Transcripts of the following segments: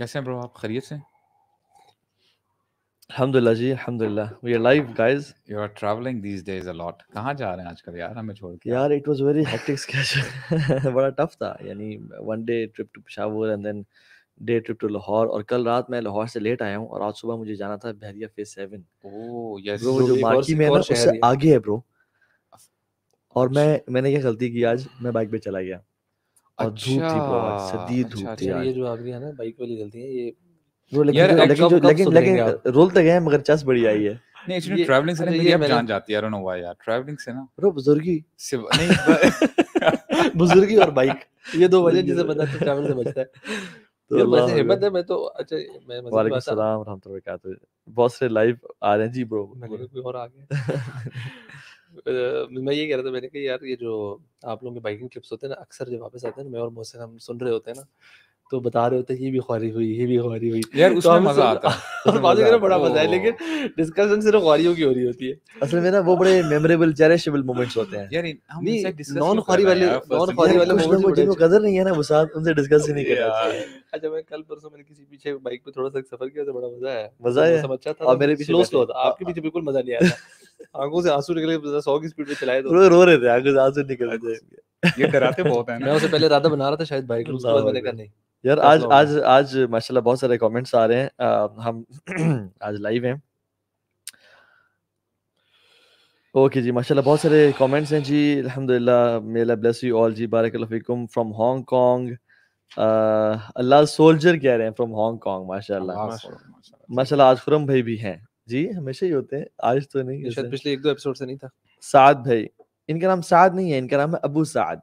कैसे हैं ब्रो आप खरीद से अल्हम्दुलिल्लाह जी अल्हम्दुलिल्लाह we are live guys you are travelling these days a lot कहां जा रहे हैं आजकल यार हमें छोड़ के यार it was very hectic schedule बड़ा टफ था यानी one day trip to Peshawar and then day trip to Lahore और कल रात मैं लाहौर से लेट आया हूं और आज सुबह मुझे जाना था Bahria phase 7 oh yes bro जो मार्की में है ना उससे आगे है ब्रो और अच्छा। मैं मैंने ये गलती की आज मैं बाइक पे चला गया और धूप थी बहुत अच्छा। सर्दी धूप अच्छा, थी अच्छा, ये जो आपकी है ना बाइक वाली गलती है ये वो लेकिन यार, लेकिन जो लेकिन लेकिन रोल तो गए मगर चस बड़ी आई है नहीं एक्चुअली ट्रैवलिंग से तो नहीं आप जान जाती है आई डोंट नो व्हाई यार ट्रैवलिंग से ना रो बुजुर्गी नहीं बुजुर्गी और बाइक ये दो वजह जिससे बंदा ट्रैवल से बचता है तो हिम्मत है मैं तो अच्छा मैं बहुत से लाइव आ रहे हैं जी ब्रो और आ मैं ये कह रहा था मैंने कहा यार ये जो आप लोगों के बाइकिंग ट्रिप्स होते हैं ना अक्सर जब वापस आते हैं ना मैं और मोहसिन हम सुन रहे होते हैं ना तो बता रहे होते ये भी खौरी हुई ये भी खौरी हुई यार तो उसमें मजा आता है और करना बड़ा मजा है लेकिन डिस्कशन सिर्फ खौरियों की हो रही होती है असल में ना वो बड़े मेमोरेबल चेरिशेबल मोमेंट्स होते हैं यार हम इनसे डिस्कस नॉन खौरी वाले नॉन खौरी वाले मोमेंट्स मुझे को कदर नहीं है ना वो साथ उनसे डिस्कस ही नहीं कर पाते अच्छा मैं कल परसों मैंने किसी पीछे बाइक पे थोड़ा सा सफर किया तो तो अच्छा था बड़ा मजा आया मजा आया समझ था और मेरे पीछे दोस्त होता आपके पीछे बिल्कुल मजा नहीं आया आंखों से आंसू निकले 100 की स्पीड पे चलाए तो रो रहे थे आंखों से आंसू निकल रहे थे ये कराते बहुत है ना मैं उससे पहले राधा बना रहा था शायद बाइक लूं बाद मैंने कहा नहीं यार आज आज आज माशाल्लाह बहुत सारे कमेंट्स आ रहे हैं आ, हम आज लाइव हैं ओके जी माशाल्लाह बहुत सारे कमेंट्स हैं जी अल्हम्दुलिल्लाह मेला ब्लेस यू ऑल जी बारकल्लाहु फीकुम फ्रॉम हांगकांग अल्लाह सोल्जर कह रहे हैं फ्रॉम हांगकांग माशाल्लाह माशाल्लाह आज खुरम भाई भी हैं जी हमेशा ही होते हैं आज तो नहीं पिछले एक दो एपिसोड से नहीं था साद भाई इनका नाम साद नहीं है इनका नाम है अबू साद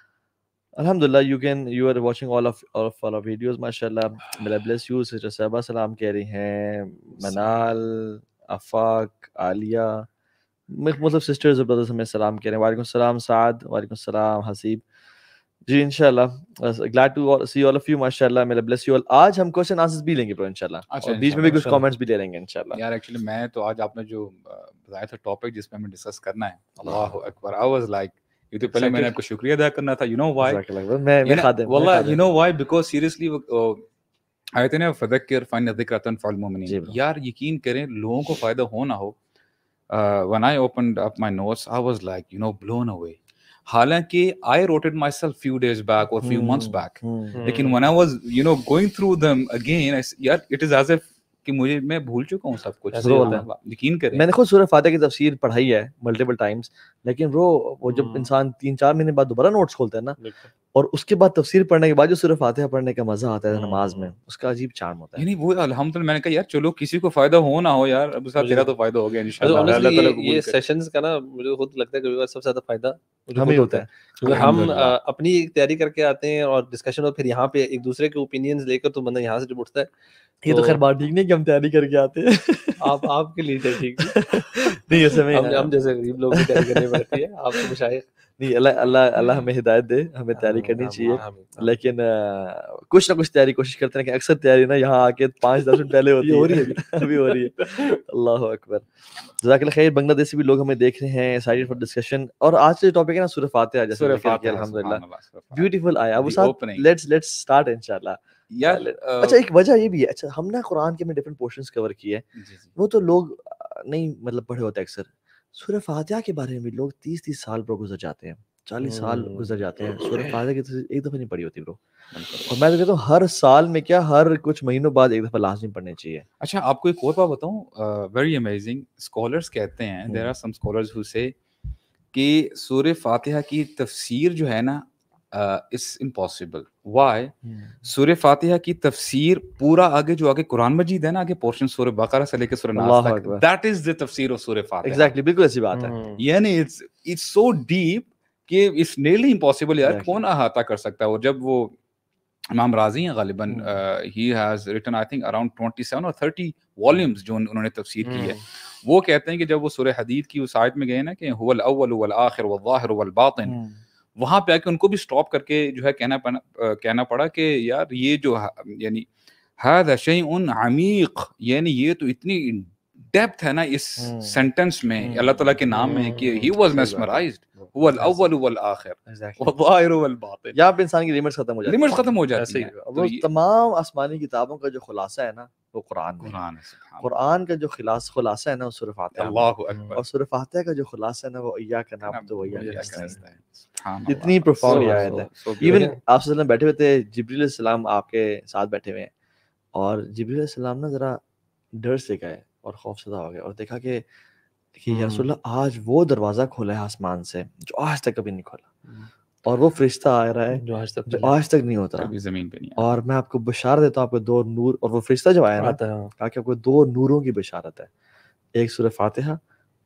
अल्हम्दुलिल्लाह you can you are watching all of all of our videos माशाल्लाह मेरा ब्लेस यू सिस्टर Sister सलाम कह रही हैं मनाल अफाक आलिया मतलब सिस्टर्स और ब्रदर्स हमें सलाम कह रहे हैं वालेकुम सलाम साद वालेकुम सलाम हसीब जी इंशाल्लाह glad to see all of you माशाल्लाह मेरा ब्लेस यू ऑल आज हम क्वेश्चन आंसर्स भी लेंगे ब्रो अच्छा, इंशाल्लाह और बीच में भी कुछ कमेंट्स भी ले लेंगे इंशाल्लाह यार एक्चुअली मैं तो आज आपने जो बताया था टॉपिक जिस पे हमें डिस्कस करना है अल्लाह अकबर आई वाज लाइक ये तो पहले मैंने आपको शुक्रिया अदा करना था यू नो व्हाई मैं मैं खादिम वल्लाह you know why because seriously आयत ने फदक्र फन जिक्र तन फल मोमिन यार यकीन करें लोगों को फायदा हो ना हो when I opened up my notes I was like you know blown away हालांकि I wrote it myself few days back और फ्यू मंथ्स बैक लेकिन when I was you know going through them again यार it is as if कि मुझे मैं भूल चुका हूँ सब कुछ ब्रो तो हाँ, यकीन करें मैंने खुद सूरह फातिहा की तफसीर पढ़ाई है मल्टीपल टाइम्स लेकिन वो वो जब हम्म। इंसान तीन चार महीने बाद दोबारा नोट्स खोलता है ना और उसके बाद तफसीर पढ़ने के बाद जो सूरह फातिहा पढ़ने का मजा आता है हाँ। नमाज में उसका अजीब चार्म होता है वो अल्हम्दुलिल्लाह मैंने कहा यार चलो किसी को फायदा हो ना हो यार अब साहब तेरा तो फायदा हो गया इंशाल्लाह ये सेशंस का ना मुझे खुद लगता है कभी सबसे ज्यादा फायदा हमें होता है क्योंकि हम अपनी तैयारी करके आते हैं और डिस्कशन और फिर यहाँ पे एक दूसरे के ओपिनियंस लेकर तो बंदा यहाँ से जब उठता है ये तो, तो, खैर बात ठीक नहीं कि हम तैयारी करके आते हैं आप आपके लिए तो ठीक नहीं ऐसे में हम, जैसे गरीब लोग की तैयारी करनी पड़ती है आप तो मुशाहिर नहीं अल्लाह अल्लाह अल्लाह हमें हिदायत दे हमें तैयारी हाँ, करनी हाँ, चाहिए हाँ, लेकिन आ, कुछ ना कुछ तैयारी कोशिश करते हैं कि अक्सर तैयारी ना यहाँ आके पाँच दस मिनट पहले होती हो रही है अभी हो रही है अल्लाह अकबर जजाक खैर बांग्लादेश भी लोग हमें देख रहे हैं साइड फॉर डिस्कशन और आज जो टॉपिक है ना सूर्य फातिहा जैसे ब्यूटीफुल आया अब लेट्स लेट्स स्टार्ट इंशाल्लाह यार हाँ अच्छा एक वजह ये भी है अच्छा हम ना कुरान के में डिफरेंट पोर्शंस कवर किए हैं वो तो लोग नहीं मतलब पढ़े होते अक्सर सूर्य फातिहा के बारे में भी लोग तीस तीस साल गुजर जाते हैं चालीस साल गुजर जाते हैं सूर्य फातिहा की तो एक दफा नहीं पढ़ी होती ब्रो और मैं तो कहता हूँ हर साल में क्या हर कुछ महीनों बाद एक दफा लाजमी पढ़ने चाहिए अच्छा आपको एक और बात बताऊँ वेरी अमेजिंग स्कॉलर्स कहते हैं there are some scholars who say कि सूर्य फातिहा की तफसीर जो है ना इट्स इम्पॉसिबल वाई सूर्य फातिहा की तफसीर पूरा आगे जो आगे कुरान मजीद है ना आगे पोर्शन सूर्य बकरा से लेकर सूर्य तक दैट इज द तफसीर ऑफ सूर्य फातिहा एग्जैक्टली बिल्कुल ऐसी बात है hmm. यानी इट्स इट्स सो डीप कि इट्स नियरली इम्पॉसिबल यार कौन अहाता कर सकता है और जब वो इमाम राजी हैं गालिबन ही has written I think around 27 और 30 वॉल्यूम्स जो उन्होंने तफसीर की है hmm. वो कहते हैं कि जब वो सूर्य हदीद की उस आयत में गए ना कि हुवल अव्वल वल आखिर वल ज़ाहिर वल बातिन hmm. वहां पे आके उनको भी स्टॉप करके जो है कहना पड़ा कहना पड़ा कि यार ये जो यानी हर शई उन अमीक यानी ये तो इतनी डेप्थ है ना इस सेंटेंस हम्म। में हम्म। अल्लाह ताला के नाम में कि ही वाज मेस्मराइज्ड वल अव्वल वल आखिर व ज़ाहिर वल बातिन यहां पे इंसान की लिमिट्स खत्म हो जाती है लिमिट्स खत्म हो जाती है तो वो तमाम आसमानी किताबों का जो खुलासा है ना वो कुरान कुरान है कुरान का जो खिलास खुलासा है ना वो सूरह फातिहा अल्लाह अकबर और सूरह फातिहा का जो खुलासा है ना वो इय्याक नअबुदु व इय्याक नस्तईन इतनी प्रोफाउंड आयत है इवन आप सल्लम बैठे हुए थे जिब्रील सलाम आपके साथ बैठे हुए हैं और जिब्रील सलाम ना जरा डर से गए और खौफ खौफसदा हो गए और देखा कि कि हम्म। रसोल्ला आज वो दरवाजा खोला है आसमान से जो आज तक कभी नहीं खोला हम्म। और वो फरिश्ता आ रहा है जो आज तक जो तो आज तक नहीं होता कभी जमीन पे नहीं और मैं आपको बशार देता हूँ आपको दो नूर और वो फरिश्ता जो आया ना हाँ। कहा कि आपको दो नूरों की बशारत है एक सूर्य फातिहा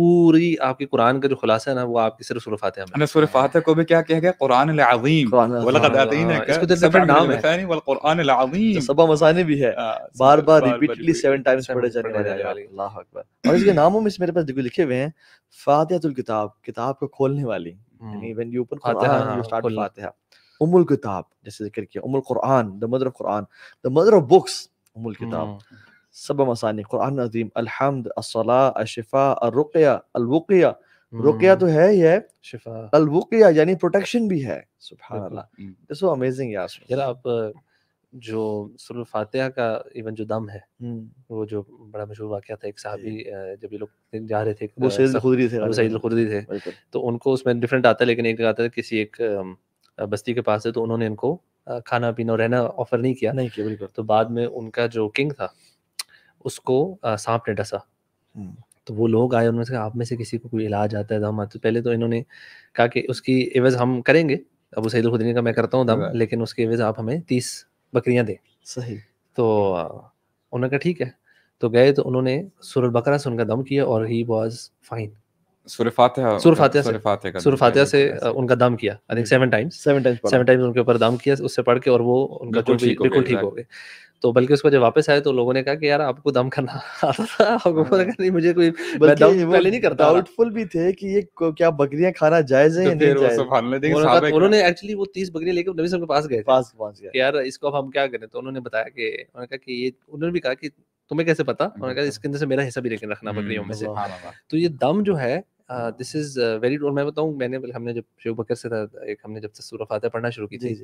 पूरी आपके कुरान का जो खुलासा है ना वो आपकी सिर्फ सूरह फातिहा में सूरह फातिहा को भी क्या कह गया कुरान अल अजीम वलकद अतीना नाम है बताया वल कुरान अल अजीम मसाने भी है बार-बार रिपीटली 7 टाइम्स पढ़े जाने वाले अल्लाह अकबर और इसके नामों में मेरे पास देखो लिखे हुए हैं फातिहतुल किताब किताब को खोलने वाली हम्म। यानी व्हेन यू ओपन फातिहा यू स्टार्ट हाँ, फातिहा उमुल किताब जैसे जिक्र किया उमुल कुरान द मदर ऑफ कुरान द मदर ऑफ बुक्स उमुल किताब हम्म। सब मसानी कुरान अजीम अलहमद असला अशिफा अलरुकिया अलवकिया रुकिया तो है ही है शिफा अलवकिया यानी प्रोटेक्शन भी है सुभान अल्लाह अमेजिंग यार आप जो सुरह का इवन जो दम है वो जो बड़ा मशहूर वाकया था एक साहबी जब ये लोग जा रहे थे वो सईद खुदरी थे सईद खुदरी थे तो उनको उसमें डिफरेंट आता है लेकिन एक आता है किसी एक बस्ती के पास है तो उन्होंने इनको खाना पीना रहना ऑफर नहीं किया नहीं किया बिल्कुल तो बाद में उनका जो किंग था उसको सांप ने डसा तो वो लोग आए उनमें से आप में से किसी को कोई इलाज आता है दम आता तो पहले तो इन्होंने कहा कि उसकी एवज हम करेंगे अब सईद खुदरी का मैं करता हूँ दम लेकिन उसकी एवज आप हमें तीस बकरियाँ दें सही तो उन्होंने कहा ठीक है तो गए तो उन्होंने सुर बकरा से उनका दम किया और ही वॉज फाइन सुर फातिहा सुर फातिहा से सुर फातिहा से उनका दम किया I think seven times seven times उनके ऊपर दम किया उससे पढ़ के और वो उनका बिल्कुल ठीक हो गए तो बल्कि उसको जब वापस आए तो लोगों ने कहा कि यार आपको दम करना आता था आपको लगा हाँ। नहीं मुझे कोई दम पहले नहीं करता डाउटफुल भी थे कि ये क्या बकरियां खाना जायज है तो नहीं जायज उन्होंने एक्चुअली वो 30 बकरियां लेकर नबी सर के पास गए पास पहुंच गए यार इसको अब हम क्या करें तो उन्होंने बताया कि उन्होंने कहा कि ये उन्होंने भी कहा कि तुम्हें कैसे पता उन्होंने कहा हम्म। इसके अंदर से मेरा हिस्सा भी लेकर रखना बकरियों में से हम्म, तो ये दम जो है दिस इज वेरी मैं बताऊँ मैंने हमने जब शेख बकर से था एक हमने जब से सूरफ आते पढ़ना शुरू की थी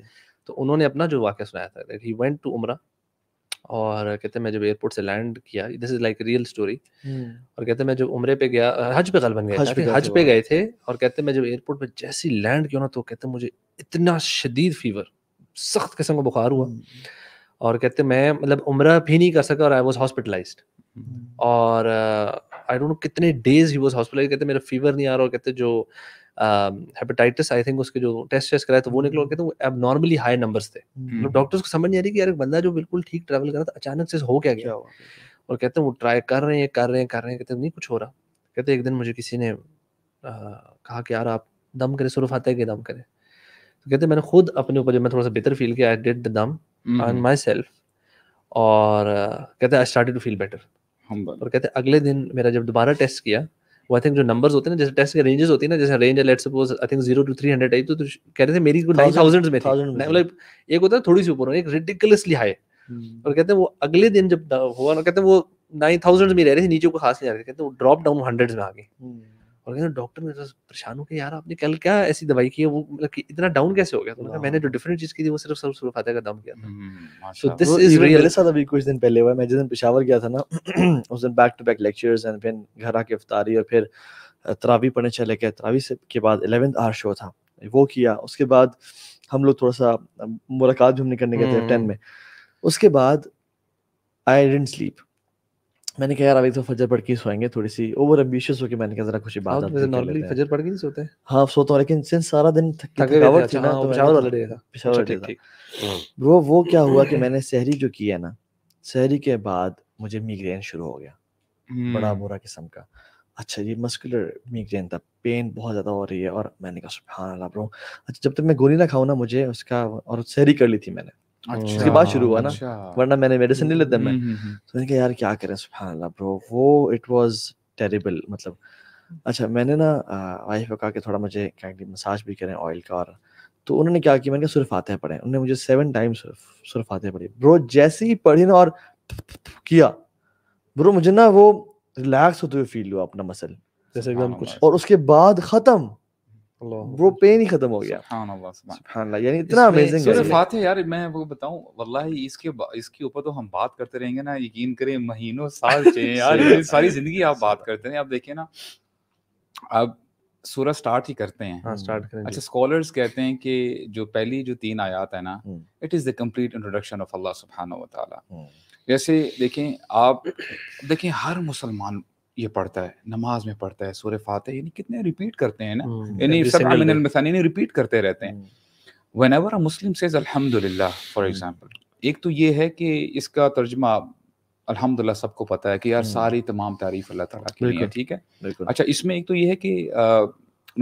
तो उन्होंने अपना जो वाक्य सुनाया था ही वेंट टू उमरा और कहते मैं जब एयरपोर्ट से लैंड किया this is like real story और कहते मैं जब उम्र पे गया हज पे गलबन गया हज पे, हज पे गए थे और कहते मैं जब एयरपोर्ट पे जैसे ही लैंड किया ना तो कहते मुझे इतना शदीद फीवर सख्त किस्म का बुखार हुआ हम्म। और कहते मैं मतलब उम्र भी नहीं कर सका और आई वॉज हॉस्पिटलाइज और आई डोंट नो कितने डेज ही वॉज हॉस्पिटलाइज कहते मेरा फीवर नहीं आ रहा और कहते जो हेपेटाइटिस आई थिंक उसके जो टेस्ट वेस्ट कराए तो वो निकलो कहते अब नॉर्मली हाई नंबर थे हम्म। मतलब डॉक्टर्स को समझ नहीं आ रही कि यार बंदा जो बिल्कुल ठीक ट्रेवल कर रहा था अचानक से हो क्या गया और कहते हैं वो ट्राई कर रहे हैं कर रहे हैं कर रहे हैं कहते नहीं कुछ हो रहा कहते एक दिन मुझे किसी ने कहा कि यार आप दम करें सुरफ आता है कि दम करें तो कहते मैंने खुद अपने ऊपर जब मैं थोड़ा सा बेहतर फील किया आई डिड द दम ऑन माई सेल्फ और कहते I start to feel better और कहते अगले दिन मेरा जब दोबारा टेस्ट किया वो आई थिंक जो नंबर्स होते हैं जैसे टेस्ट के रेंजेस होती है ना जैसे रेंज है let's suppose I think 0 to 300 I तो, तो कह रहे थे मेरी कोई 9000s में थी मतलब एक होता है थोड़ी सी ऊपर एक रिडिकुलसली हाई हम्म। और कहते हैं वो अगले दिन जब हुआ ना कहते हैं वो 9000s में रह रहे थे नीचे को खास नहीं आ रहे कहते हैं वो ड्रॉप डाउन हंड्रेड्स में आ गई हम्म। और कहते डॉक्टर मेरे परेशान हो गया यार आपने कल क्या ऐसी दवाई की है वो मतलब कि इतना डाउन कैसे हो गया तो मैंने जो डिफरेंट चीज की थी वो सिर्फ सर्व सुरफ फातह का दम किया था सो दिस इज रियल मेरे साथ अभी कुछ दिन पहले हुआ मैं जिस दिन पेशावर गया था ना उस दिन back to back lectures and फिर घर आके इफ्तारी और फिर तरावी पढ़ने चले गए तरावी से के बाद एलेवेंथ आर शो था वो किया उसके बाद हम लोग थोड़ा सा मुलाकात भी हमने करने गए थे टेन हम्म। में उसके बाद आई डेंट स्लीप मैंने कहा यार अभी तो फजर पढ़ के ही सोएंगे थोड़ी सी ओवर एम्बिशियस होके मैंने कहा जरा कुछ बात हाँ, इबादत तो वैसे नॉर्मली फजर पढ़ के नहीं सोते हां सोता हूं लेकिन सिंस सारा दिन थकावट थी ना हाँ, तो पिशावर वाला डे था पिशावर डे था वो वो क्या हुआ कि मैंने सहरी जो की है ना सहरी के बाद मुझे मिग्रेन शुरू हो गया बड़ा हम्म। बुरा किस्म का अच्छा ये मस्कुलर मिग्रेन था पेन बहुत ज़्यादा हो रही है और मैंने कहा सुबह अल्लाह ब्रो अच्छा जब तक मैं गोली ना खाऊ ना मुझे उसका और सहरी कर ली थी मैंने अच्छा, उसके बाद शुरू हुआ ना अच्छा। वरना मैंने मेडिसिन नहीं लेता मैं हम्म, हम्म, हम्म। तो मैंने कहा यार क्या करें सुबह अल्लाह ब्रो वो इट वाज टेरिबल मतलब अच्छा मैंने ना वाइफ को कहा कि थोड़ा मुझे काइंडली मसाज भी करें ऑयल का और तो उन्होंने क्या किया मैंने कहा सिर्फ फातह पढ़े उन्होंने मुझे सेवन टाइम सिर्फ फातह पढ़े ब्रो जैसे ही पढ़ी ना और किया ब्रो मुझे ना वो रिलैक्स होते हुए फील हुआ अपना मसल जैसे एकदम हाँ, कुछ और उसके बाद खत्म ब्रो पेन ही खत्म हो गया सुभान अल्लाह सुभान अल्लाह यानी इतना अमेजिंग है फातिहा यार मैं वो बताऊं वल्लाही इसके इसके ऊपर तो हम बात करते रहेंगे ना यकीन करें महीनों साल चाहिए यार सारी जिंदगी आप बात करते रहे आप देखिए ना अब सूरह स्टार्ट ही करते हैं हाँ, स्टार्ट करें अच्छा स्कॉलर्स कहते हैं कि जो पहली जो तीन आयत है ना it is the complete introduction of अल्लाह सुबहाना व जैसे देखें आप देखें हर मुसलमान ये पढ़ता है नमाज में पढ़ता है सूर्य फाते यानी कितने रिपीट करते हैं ना हम्म, यानी सब यानी रिपीट करते रहते हैं वन एवर मुस्लिम सेज अलहमदिल्ला फॉर एग्जाम्पल एक तो ये है कि इसका तर्जमा अल्हम्दुलिल्लाह सबको पता है कि यार हम्म। सारी तमाम तारीफ अल्लाह ताला की है ठीक है अच्छा इसमें एक तो ये है कि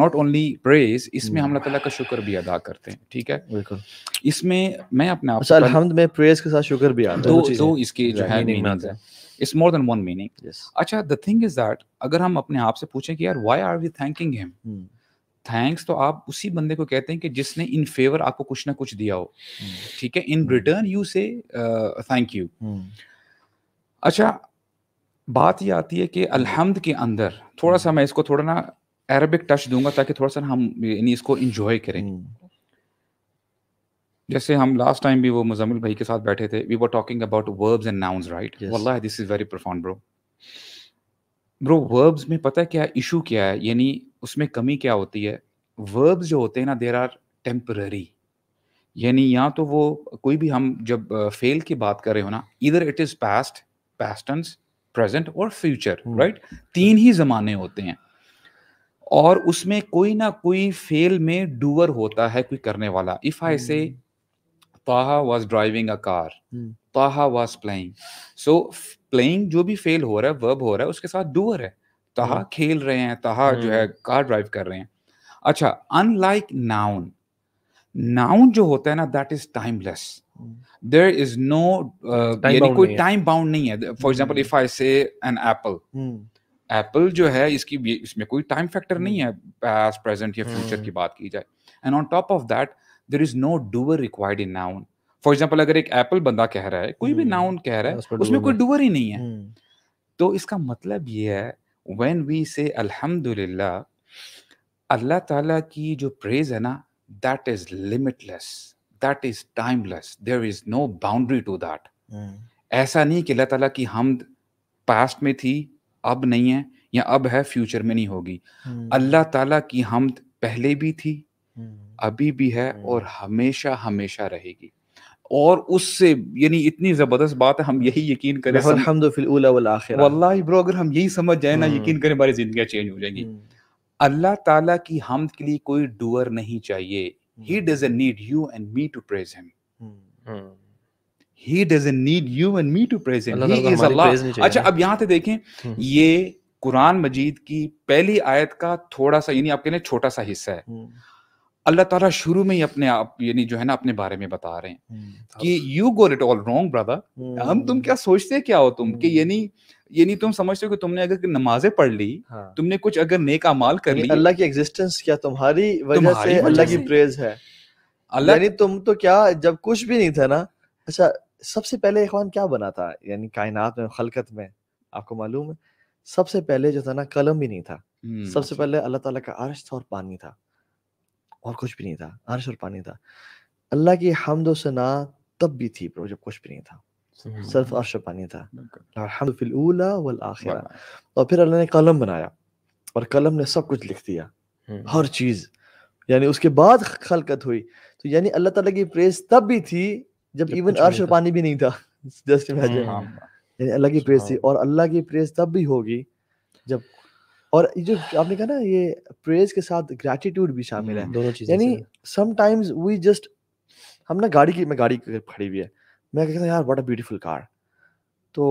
नॉट ओनली प्रेज इसमें हम हम्म। अल्लाह ताला का शुक्र भी अदा करते हैं ठीक है इसमें मैं अपने आप अच्छा, अल्हम्द में प्रेज के साथ शुक्र भी आता है दो दो इसके जो है मीनिंग है it's more than one meaning अच्छा द थिंग इज दैट अगर हम अपने आप से पूछें कि यार why are we thanking him thanks तो आप उसी बंदे को कहते हैं कि जिसने इन फेवर आपको कुछ ना कुछ दिया हो hmm. ठीक है in return you say thank you अच्छा बात ये आती है कि अलहमद के अंदर थोड़ा सा hmm. मैं इसको थोड़ा ना अरबिक टच दूंगा ताकि थोड़ा सा हम इसको इंजॉय करें hmm. जैसे हम लास्ट टाइम भी वो मुजम्मिल भाई के साथ बैठे थे we were talking about verbs and nouns right वल्लाह this is very profound bro bro verbs में पता है क्या इशू क्या है यानी उसमें कमी क्या होती है वर्ब्स जो होते हैं ना देर आर टेम्पररी यानी या तो वो कोई भी हम जब फेल uh, की बात कर रहे हो ना इधर it is past past tense present और फ्यूचर राइट तीन ही जमाने होते हैं और उसमें कोई ना कोई फेल में डूअर होता है कोई करने वाला if I say Taha was driving a car Taha was playing so playing जो भी फेल हो रहा है वर्ब हो रहा है उसके साथ डूअर है ताहा hmm. खेल रहे हैं ताहा जो है कार hmm. ड्राइव कर रहे हैं अच्छा अनलाइक नाउन नाउन जो होता है ना that is timeless there is no यानी कोई टाइम बाउंड नहीं है फॉर एग्जाम्पल इफ आई से एन एप्पल एप्पल जो है इसकी इसमें कोई टाइम फैक्टर नहीं hmm. है पास प्रेजेंट या फ्यूचर की बात की जाए and on top of that there is no doer required in noun for example अगर एक एप्पल बंदा कह रहा है कोई भी नाउन हम्म, कह रहा है उसमें कोई डूअर ही नहीं है हम्म। तो इसका मतलब ये है वेन वी से अल्हम्दुलिल्लाह अल्लाह ताला की जो प्रेज है ना that is limitless that is timeless there is no boundary to that ऐसा नहीं कि अल्लाह ताला की हम पास्ट में थी अब नहीं है या अब है फ्यूचर में नहीं होगी हम्म। अल्लाह ताला की हम पहले भी थी अभी भी है हम्म। और हमेशा हमेशा रहेगी और उससे यानी इतनी ज़बरदस्त बात है हम यही यकीन करें वल्लाह ब्रो अगर हम यही समझ जाए ना यकीन हम्म। करें हमारी जिंदगी चेंज हो जाएंगी हम्म। अल्लाह ताला की हम के लिए कोई डूअर नहीं चाहिए he doesn't need you and me to praise him he doesn't need you and me to praise him he is अल्लाह अच्छा अब यहां से देखें ये कुरान मजीद की पहली आयत का थोड़ा सा यानी आपके लिए छोटा सा हिस्सा है अल्लाह ताला शुरू में ही अपने आप यानी जो है ना अपने बारे में बता रहे हैं हम्म, कि you got it all wrong brother हम तुम क्या सोचते क्या हो तुम कि हम्म। यानी यानी तुम समझते हो कि तुमने अगर नमाजें पढ़ ली हाँ। तुमने कुछ अगर नेक अमाल कर ली अल्लाह की एग्जिस्टेंस क्या तुम्हारी वजह से अल्लाह की प्रेज है अल्लाह यानी तुम तो क्या जब कुछ भी नहीं था ना अच्छा सबसे पहले इखवान क्या बना था यानी कायनात में खलकत में आपको मालूम है सबसे पहले जो था ना कलम भी नहीं था हम्म, सबसे अच्छा। पहले अल्लाह ताला का अरश था और पानी था और कुछ भी नहीं था अर्श और पानी था अल्लाह की हमदो सना तब भी थी ब्रो जब कुछ भी नहीं था सिर्फ अर्श और पानी था फिलूला और फिर अल्लाह ने कलम बनाया और कलम ने सब कुछ लिख दिया हम्म। हर चीज़ यानी उसके बाद खलकत हुई तो यानी अल्लाह ताला की प्रेस तब भी थी जब, जब इवन अर्श और पानी भी नहीं था जस्ट इमेजिन यानी अल्लाह की प्रेस थी और अल्लाह की प्रेस तब भी होगी जब और ये जो आपने कहा ना ये प्रेज के साथ ग्रेटिट्यूड भी शामिल है हम्म, दोनों चीजें यानी समटाइम्स वी जस्ट हम ना गाड़ी की मैं गाड़ी खड़ी हुई है मैं कहता यार व्हाट अ ब्यूटीफुल कार तो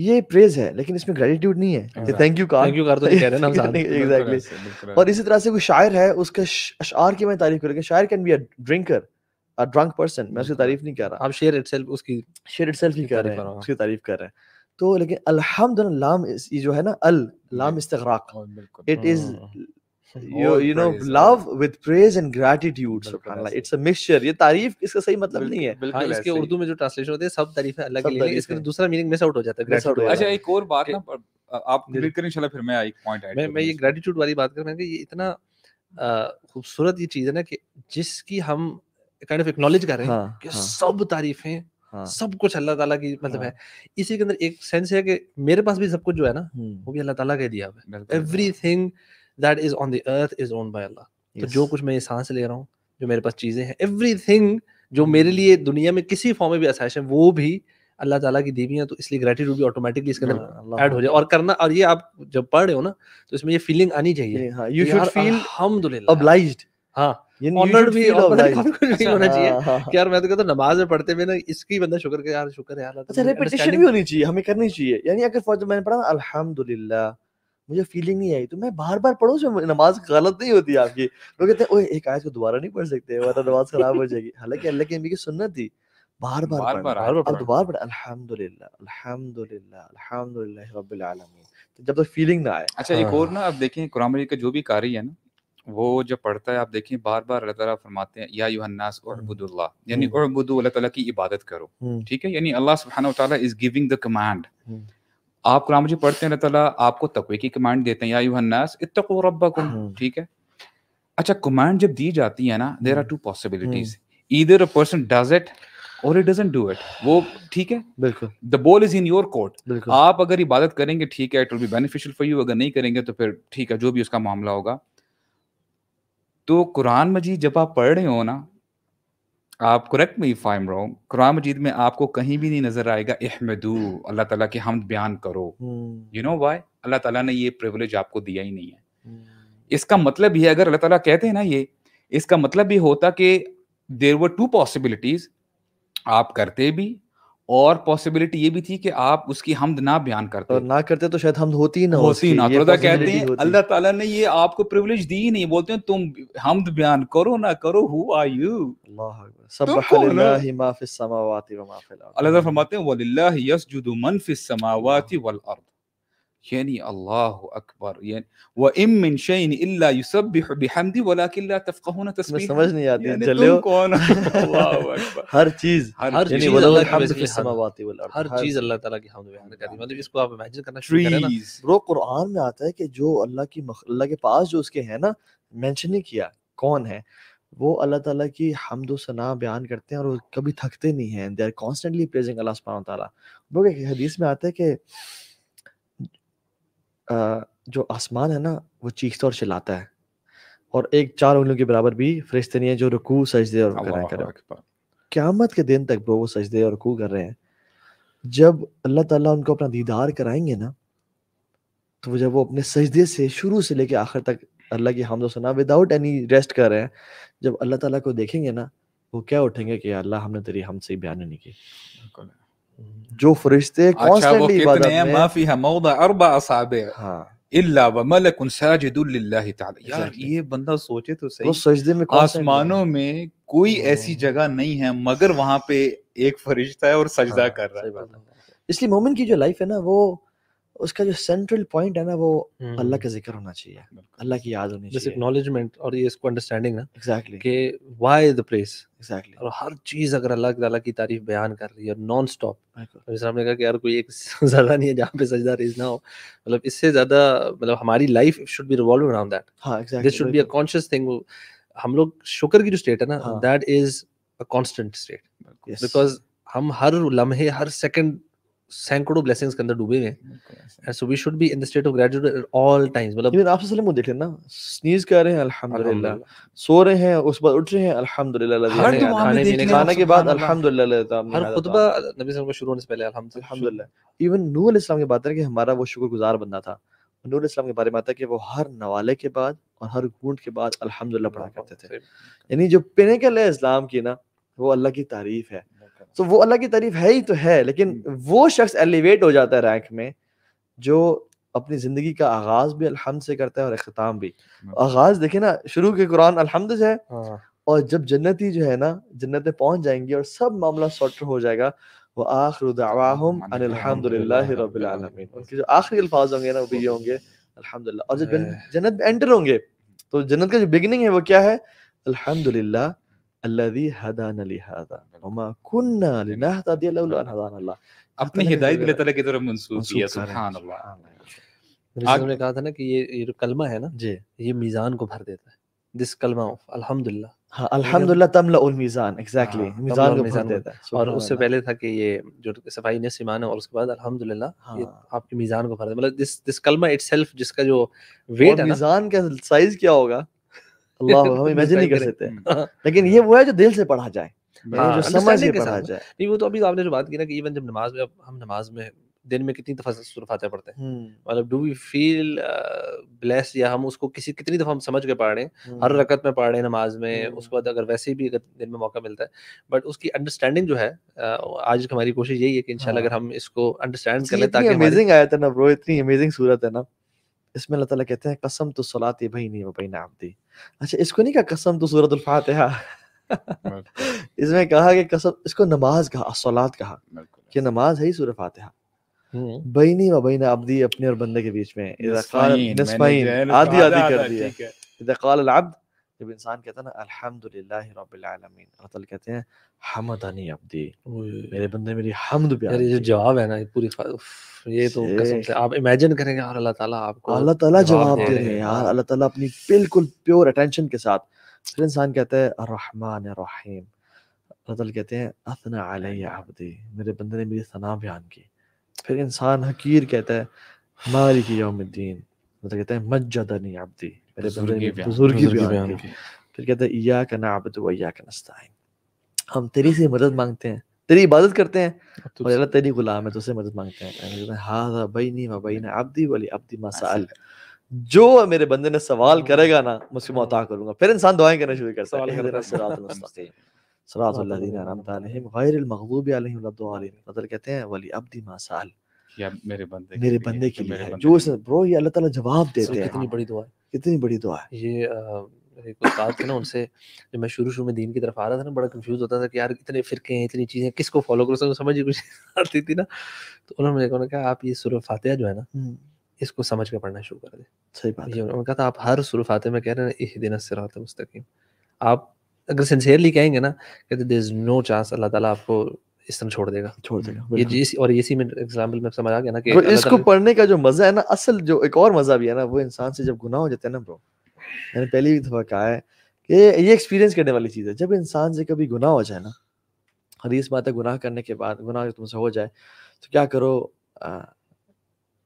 ये प्रेज है लेकिन इसमें ग्रेटिट्यूड नहीं है थैंक यू कार थैंक यू कार तो कह रहे हैं ना एग्जैक्टली और इसी तरह से कोई शायर है उसके अशआर की मैं तारीफ करूंगा शायर can be a drinker a drunk person मैं उसकी तारीफ नहीं कर रहा आप शेर इटसेल्फ उसकी शेर इटसेल्फ ही कर रहे हैं उसकी तारीफ कर रहे हैं तो लेकिन अलहमद लाम ये जो है ना अल लाम इस्तगराक it is you you know love with praise and gratitude सुभान अल्लाह इट्स अ मिक्सचर ये तारीफ इसका सही मतलब नहीं है हाँ, इसके उर्दू में जो ट्रांसलेशन होते हैं सब तारीफ है अलग अलग लेकिन इसका दूसरा मीनिंग मिस आउट हो जाता है अच्छा एक और बात ना आप डिलीट करें इंशाल्लाह फिर मैं एक पॉइंट ऐड मैं मैं ये ग्रेटिट्यूड वाली बात कर रहा हूं ये इतना खूबसूरत ये चीज है ना कि जिसकी हम काइंड ऑफ एक्नॉलेज कर रहे हैं हाँ, कि हाँ। सब तारीफें हाँ। सब कुछ अल्लाह ताला की मतलब है हाँ। इसी के अंदर एक सेंस है कि मेरे पास भी सब कुछ जो है ना वो भी अल्लाह ताला के दिया हुआ है everything that is on the earth is owned by अल्लाह तो जो कुछ मैं सांस ले रहा हूँ जो मेरे पास चीजें हैं एवरीथिंग जो मेरे लिए दुनिया में किसी फॉर्म में भी आसाइश है वो भी अल्लाह ताला की देवी है तो इसलिए ग्रेटिट्यूड भी ऑटोमेटिकली इसके अंदर ऐड हाँ, हो जाए और करना और ये आप जब पढ़ रहे हो ना तो इसमें ये फीलिंग आनी चाहिए यू शुड फील अल्हम्दुलिल्लाह ऑब्लाइज्ड हाँ हाँ, हाँ, हाँ। तो इसकी बंदा शुक्र अच्छा, चाहिए मुझे फीलिंग नहीं आई तो मैं बार बार पढ़ू उसमें नमाज गलत नहीं होती आपकी लोग कहते हैं एक आयत को दोबारा नहीं पढ़ सकते नमाज खराब हो जाएगी हालांकि अल्लाह की अम्मी की सुन्नत थी बार बार बार बार दोबारा पढ़ अल्हम्दुलिल्लाह अल्हम्दुलिल्लाह अल्हम्दुलिल्लाह रब्बिल आलमीन तो जब तक फीलिंग ना आए अच्छा एक और ना अब देखें कुरान मजीद का जो भी कारी है ना वो जो पढ़ता है आप देखिए बार बार अल्लाह ताला फरमाते हैं या युहन्नास अबुदुल्ला हम्म। यानी और हम्म। उबुदु अल्लाह ताला की इबादत करो हम्म। ठीक है यानी अल्लाह सुबहाना तआला इज गिविंग द कमांड आप कुरान मजीद पढ़ते हैं अल्लाह ताला आपको तकवे की कमांड देते हैं या युहन्नास इत्तकू रब्बकुम ठीक है अच्छा कमांड जब दी जाती है ना there are two possibilities either a person does it और इट डजंट डू इट वो ठीक है बिल्कुल the ball is in your court आप अगर इबादत करेंगे ठीक है it will be beneficial for you अगर नहीं करेंगे तो फिर ठीक है जो भी उसका मामला होगा तो कुरान मजीद जब आप पढ़ रहे हो ना आप करेक्ट में इफ़ आई एम रॉन्ग कुरान मजीद में आपको कहीं भी नहीं नजर आएगा अहमदू अल्लाह ताला के हम बयान करो यू नो वाई अल्लाह ताला ने ये प्रिवलेज आपको दिया ही नहीं है हम्म। इसका मतलब ये अगर अल्लाह ताला कहते हैं ना ये इसका मतलब ये होता कि देर वर टू पॉसिबिलिटीज आप करते भी और पॉसिबिलिटी ये भी थी कि आप उसकी हमद ना बयान करते और ना करते तो शायद हमद होती ना होती ना तो कहते हैं अल्लाह ताला ने ये आपको प्रिविलेज दी ही नहीं बोलते हैं तुम हमद बयान करो ना करो हु आर यू अल्लाह फरमाते हैं वलिल्लाह यसजुदु मन फिस समावाति वल अर्द यानी अल्लाह अकबर यानी व इम मिन शैन इल्ला युसब्बिहु बिहमदि वलाकिन ला तफकहुन तस्बीह समझ नहीं आती है चले कौन अल्लाह अकबर हर चीज हर यानी वलिल हमद फिस समावाति वल अर्द हर चीज अल्लाह ताला की हमद बयान करती मतलब इसको आप इमेजिन करना शुरू करें ना ब्रो कुरान में आता है कि जो अल्लाह की अल्लाह के पास जो उसके है ना मेंशन ही किया कौन है वो अल्लाह ताला की हमदो सना बयान करते हैं और कभी थकते नहीं हैं दे आर कॉन्स्टेंटली प्रेजिंग अल्लाह सुबहान तआला ब्रो एक हदीस में आता है कि जो आसमान है ना वो चीखता और चिल्लाता है और एक चार उंगलियों के बराबर भी फरिश्ते नहीं है जो रुकू सजदे और क्यामत के दिन तक वो सजदे और रुकू कर रहे हैं जब अल्लाह ताला उनको अपना दीदार कराएंगे ना तो जब वो अपने सजदे से शुरू से लेके आखिर तक अल्लाह की हमदो सुना विदाउट एनी रेस्ट कर रहे हैं जब अल्लाह ताला को देखेंगे ना वो क्या उठेंगे कि अल्लाह हमने तेरी हमसे बयान नहीं की जो फरिश्ते ما فيها موضع اربع اصابع ये बंदा सोचे तो सही सजदे में आसमानों में कोई ऐसी जगह नहीं है मगर वहां पे एक फरिश्ता है और सजदा कर रहा है इसलिए मोमिन की जो लाइफ है ना वो उसका जो सेंट्रल पॉइंट है ना वो हम्म, अल्लाह हम्म। का जिक्र होना चाहिए अल्लाह की याद होनी चाहिए एक्नॉलेजमेंट और ये इसको अंडरस्टैंडिंग ना एग्जैक्टली कि व्हाई द प्लेस एग्जैक्टली और हर चीज अगर अल्लाह ताला की तारीफ बयान कर रही है नॉन स्टॉप साहब ने कहा कि यार कोई एक ज्यादा नहीं है जहाँ पे सजदा रेज ना हो मतलब इससे ज्यादा मतलब हमारी life should be revolve around that हां exactly this should be a conscious thing हम लोग शुक्र की जो स्टेट है ना that is a constant state because हम हर लम्हे हर सेकंड सैकड़ों ब्लेसिंग्स के अंदर डूबे हुए हैं so we should be in the state of all times मतलब आप देख स्नीज कर रहे हैं अल्हम्दुलिल्लाह सो रहे हैं उस बार उठ रहे हैं अल्हम्दुलिल्लाह हर खाने खाने के बाद अल्हम्दुलिल्लाह तो हर खुतबा नबी शुरू होने से पहले अल्हम्दुलिल्लाह इवन नूह की बात है कि हमारा वो शुक्रगुजार बंदा था नूर इस्लाम के बारे में आता है कि वो हर नवाले के बाद और हर घूंट के बाद अल्हम्दुलिल्लाह पढ़ा करते थे यानी जो पिने के लिए इस्लाम की ना वो अल्लाह की तारीफ है तो वो अल्लाह की तारीफ है ही तो है लेकिन वो शख्स एलिवेट हो जाता है रैंक में जो अपनी ज़िंदगी का आगाज़ भी अलहमद से करता है और अख्ताम भी हाँ। आगाज़ देखे ना शुरू के कुरान अलहमद है हाँ। और जब जन्नती जो है ना जन्नत पहुंच जाएंगी और सब मामला सॉर्ट हो जाएगा वो आखिर हाँ, उनके जो आखिरी अल्फाज होंगे ना वो भी ये होंगे अल्हम्दुलिल्लाह और जब जन्नत में एंटर होंगे तो जन्नत का जो बिगनिंग है वो क्या है अल्हम्दुलिल्लाह अल्लादी हदान लिहाजा वमा कुन्ना लिनहतदिय लौला अन हदान अल्लाह अपनी हिदायत अल्लाह ताला की तरह मंसूब किया सुभान अल्लाह हमने कहा था ना कि ये ये कलमा है ना जी ये मीजान को भर देता है दिस कलमा ऑफ अल्हम्दुलिल्लाह हां अल्हम्दुलिल्लाह तमला उल मीजान एग्जैक्टली मीजान को भर देता है और उससे पहले था कि ये जो सफाई ने ईमान है और उसके बाद अल्हम्दुलिल्लाह ये आपके मीजान को भर देता मतलब दिस दिस कलमा इटसेल्फ जिसका जो वेट है ना मीजान का साइज क्या होगा अल्लाह हम इमेजिन नहीं कर सकते लेकिन ये वो है जो दिल से पढ़ा जाए हाँ, जो समझ के पढ़ा जाए नहीं वो तो अभी आपने जो बात की ना कि इवन जब नमाज में हम नमाज में दिन में कितनी दफा सूरह फातिहा पढ़ते हैं हम्म। मतलब डू वी फील ब्लेस्ड या हम उसको किसी कितनी दफा हम समझ के पढ़ रहे हैं हर हम्म। रकत में पढ़ रहे हैं नमाज में हम्म। उसके बाद अगर वैसे भी अगर दिन में मौका मिलता है बट उसकी अंडरस्टैंडिंग जो है uh, आज हमारी कोशिश यही है कि इंशाल्लाह हाँ। अगर हम इसको अंडरस्टैंड कर ले ताकि अमेजिंग आयत है ना ब्रो इतनी अमेजिंग सूरत है ना इसमें अल्लाह ताला कहते हैं कसम तो सलाती भाई सलात भाई बहना आबदी अच्छा इसको नहीं कहा कसम तो सूरत फातिहा इसमें कहा कि कसम इसको नमाज कहा सलात कहा कि नमाज है ही सूरत फातिहा हम्म। बहनी व बहना अब्दी अपने और बंदे के बीच में आधी आधी कर दिया जब इंसान कहता है ना अल्हम्दुलिल्लाह रब्बिल आलमीन अल्लाह ताला कहते हैं हमदनी अब्दी मेरे बंदे मेरी हमद प्यार ये जो जवाब है ना ये पूरी ये तो कसम से आप इमेजिन करेंगे यार अल्लाह ताला आपको अल्लाह ताला जवाब दे रहे हैं यार अल्लाह ताला अपनी बिल्कुल प्योर अटेंशन के साथ फिर इंसान कहता है रहमान रहीम अल्लाह ताला कहते हैं असना अलैया अब्दी मेरे बंदे ने मेरी सना बयान की फिर इंसान हकीर कहता है मालिक यौमिद्दीन मतलब कहते हैं मज्जदनी अब्दी मेरे बंदे बुजुर्गी बयान की फिर कहते हैं या का ना अब्द या का नस्ताइन हम तेरी से मदद मांगते हैं तेरी इबादत करते हैं और अल्लाह तेरी गुलाम है तो उसे मदद मांगते हैं भाई नहीं वा भाई बैनी आप दी वाली आप दी मसाल जो मेरे बंदे ने सवाल हाँ। करेगा ना मुझसे मुता करूंगा फिर इंसान दुआएं करना शुरू करता है सरात अलदीन अनअमत अलैहिम गैर अलमगदूबी अलैहिम वलद्दालिन मतलब कहते हैं वली अब्दी मासाल किया मेरे बंदे मेरे बंदे के लिए जो ब्रो ये अल्लाह ताला जवाब देते हैं कितनी बड़ी दुआ है कितनी बड़ी दुआ है ये एक उस्ताद थे ना उनसे जब मैं शुरू शुरू में दीन की तरफ आ रहा था ना बड़ा कंफ्यूज होता था कि यार इतने फिरके हैं इतनी चीज़ें किसको फॉलो करो सब समझ ही कुछ आती थी ना तो उन्होंने कहा कहा आप ये सूरह फातिहा जो है ना हम्म। इसको समझ के पढ़ना शुरू कर दे सही बात ये उन्होंने कहा था आप हर सूरह फातिहा में कह रहे हैं इह दिन सिरात मुस्तकीम आप अगर सिंसियरली कहेंगे ना कहते they is no chance Allah ताला आपको इस तरह छोड़ देगा छोड़ देगा ये जिस और इसी में एग्जांपल में समझ आ गया ना कि इसको पढ़ने का जो मजा है ना असल जो एक और मजा भी है ना वो इंसान से जब गुनाह हो जाते हैं ना ब्रो मैंने पहले भी दफा कहा है कि ये एक्सपीरियंस करने वाली चीज़ है जब इंसान से कभी गुनाह हो जाए ना हदीस बात है गुनाह करने के बाद गुनाह तुमसे हो जाए तो क्या करो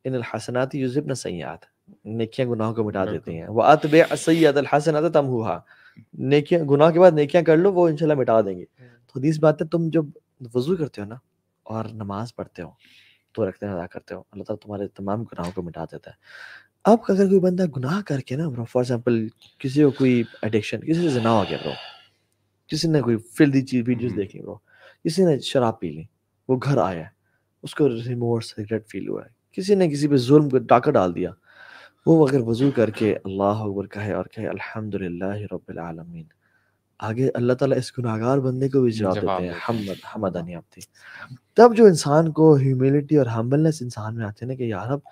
इन हसनाती युजब न सयात नेकियां गुनाहों को मिटा देती हैं वह अतब सयात हसनात तम हुआ नेकियां गुनाह के बाद नेकियां कर लो वो इंशाल्लाह मिटा देंगे हम्म। तो हदीस बात है तुम जब वजू करते हो ना और नमाज पढ़ते हो तो रखते अदा करते हो अल्लाह ताला तुम्हारे तमाम गुनाहों को मिटा देता है अब अगर कोई बंदा गुनाह करके ना ब्रो फॉर एग्जांपल किसी को कोई एडिक्शन किसी से जना हो गया ब्रो किसी ने कोई फिल्दी चीज वीडियोस देखी ब्रो किसी ने शराब पी ली वो घर आया उसको रिमोर्स रिग्रेट फील हुआ है किसी ने किसी पे जुल्म को डाका डाल दिया वो अगर वजू करके अल्लाह अकबर कहे और कहे अल्हम्दुलिल्लाह रब्बिल आलमीन आगे अल्लाह ताला इस गुनागार बंदे को भी जवाब देते हैं हमद हमदानी हाँ। आपती तब जो इंसान को ह्यूमिलिटी और हम्बलनेस इंसान में आते हैं ना कि यार अब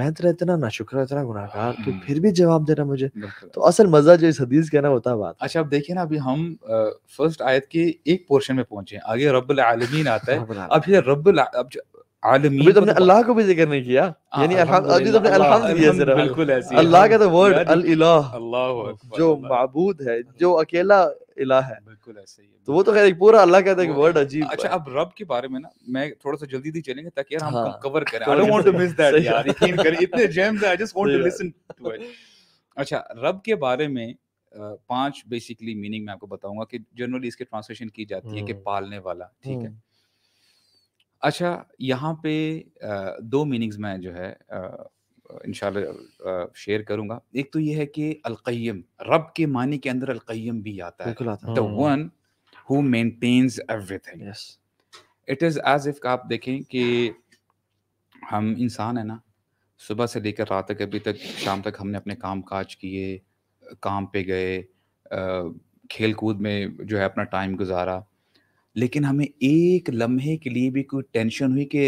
मैं तेरा इतना नाशुक्र इतना गुनाहगार तो फिर भी जवाब दे रहा मुझे तो असल मजा जो इस हदीस का ना होता बात अच्छा अब देखिए ना अभी हम आ, फर्स्ट आयत के एक पोर्शन में पहुंचे आगे रब्बुल आलमीन आता है अब ये रब्बुल अब आलमी अभी तुमने तो मतलब अल्लाह को भी जिक्र नहीं किया हाँ, यानी अभी तुमने तो अल्हम्दुलिल्लाह दिया सिर्फ बिल्कुल ऐसी अल्लाह का तो वर्ड अल इलाह अल्लाह जो माबूद है जो अकेला इला है बिल्कुल ऐसे ही तो वो तो खैर एक पूरा अल्लाह कहता है कि वर्ड अजीब अच्छा अब रब के बारे में ना मैं थोड़ा सा जल्दी जल्दी चलेंगे ताकि यार हम हाँ। कवर करें I don't want to miss that यार यकीन करें इतने जेम्स हैं I just want to listen to it अच्छा रब के बारे में पांच बेसिकली मीनिंग मैं आपको बताऊंगा कि जनरली इसके ट्रांसलेशन की जाती है कि हम्म। पालने वाला ठीक है हम्म। अच्छा यहाँ पे दो मीनिंग्स मैं जो है इन शेयर करूँगा एक तो ये है कि अलकैम रब के मानी के अंदर अलकैम भी आता है the one who maintains everything it is as if आप देखें कि हम इंसान है ना सुबह से लेकर रात तक अभी तक शाम तक हमने अपने काम काज किए काम पे गए खेल कूद में जो है अपना टाइम गुजारा लेकिन हमें एक लम्हे के लिए भी कोई टेंशन हुई कि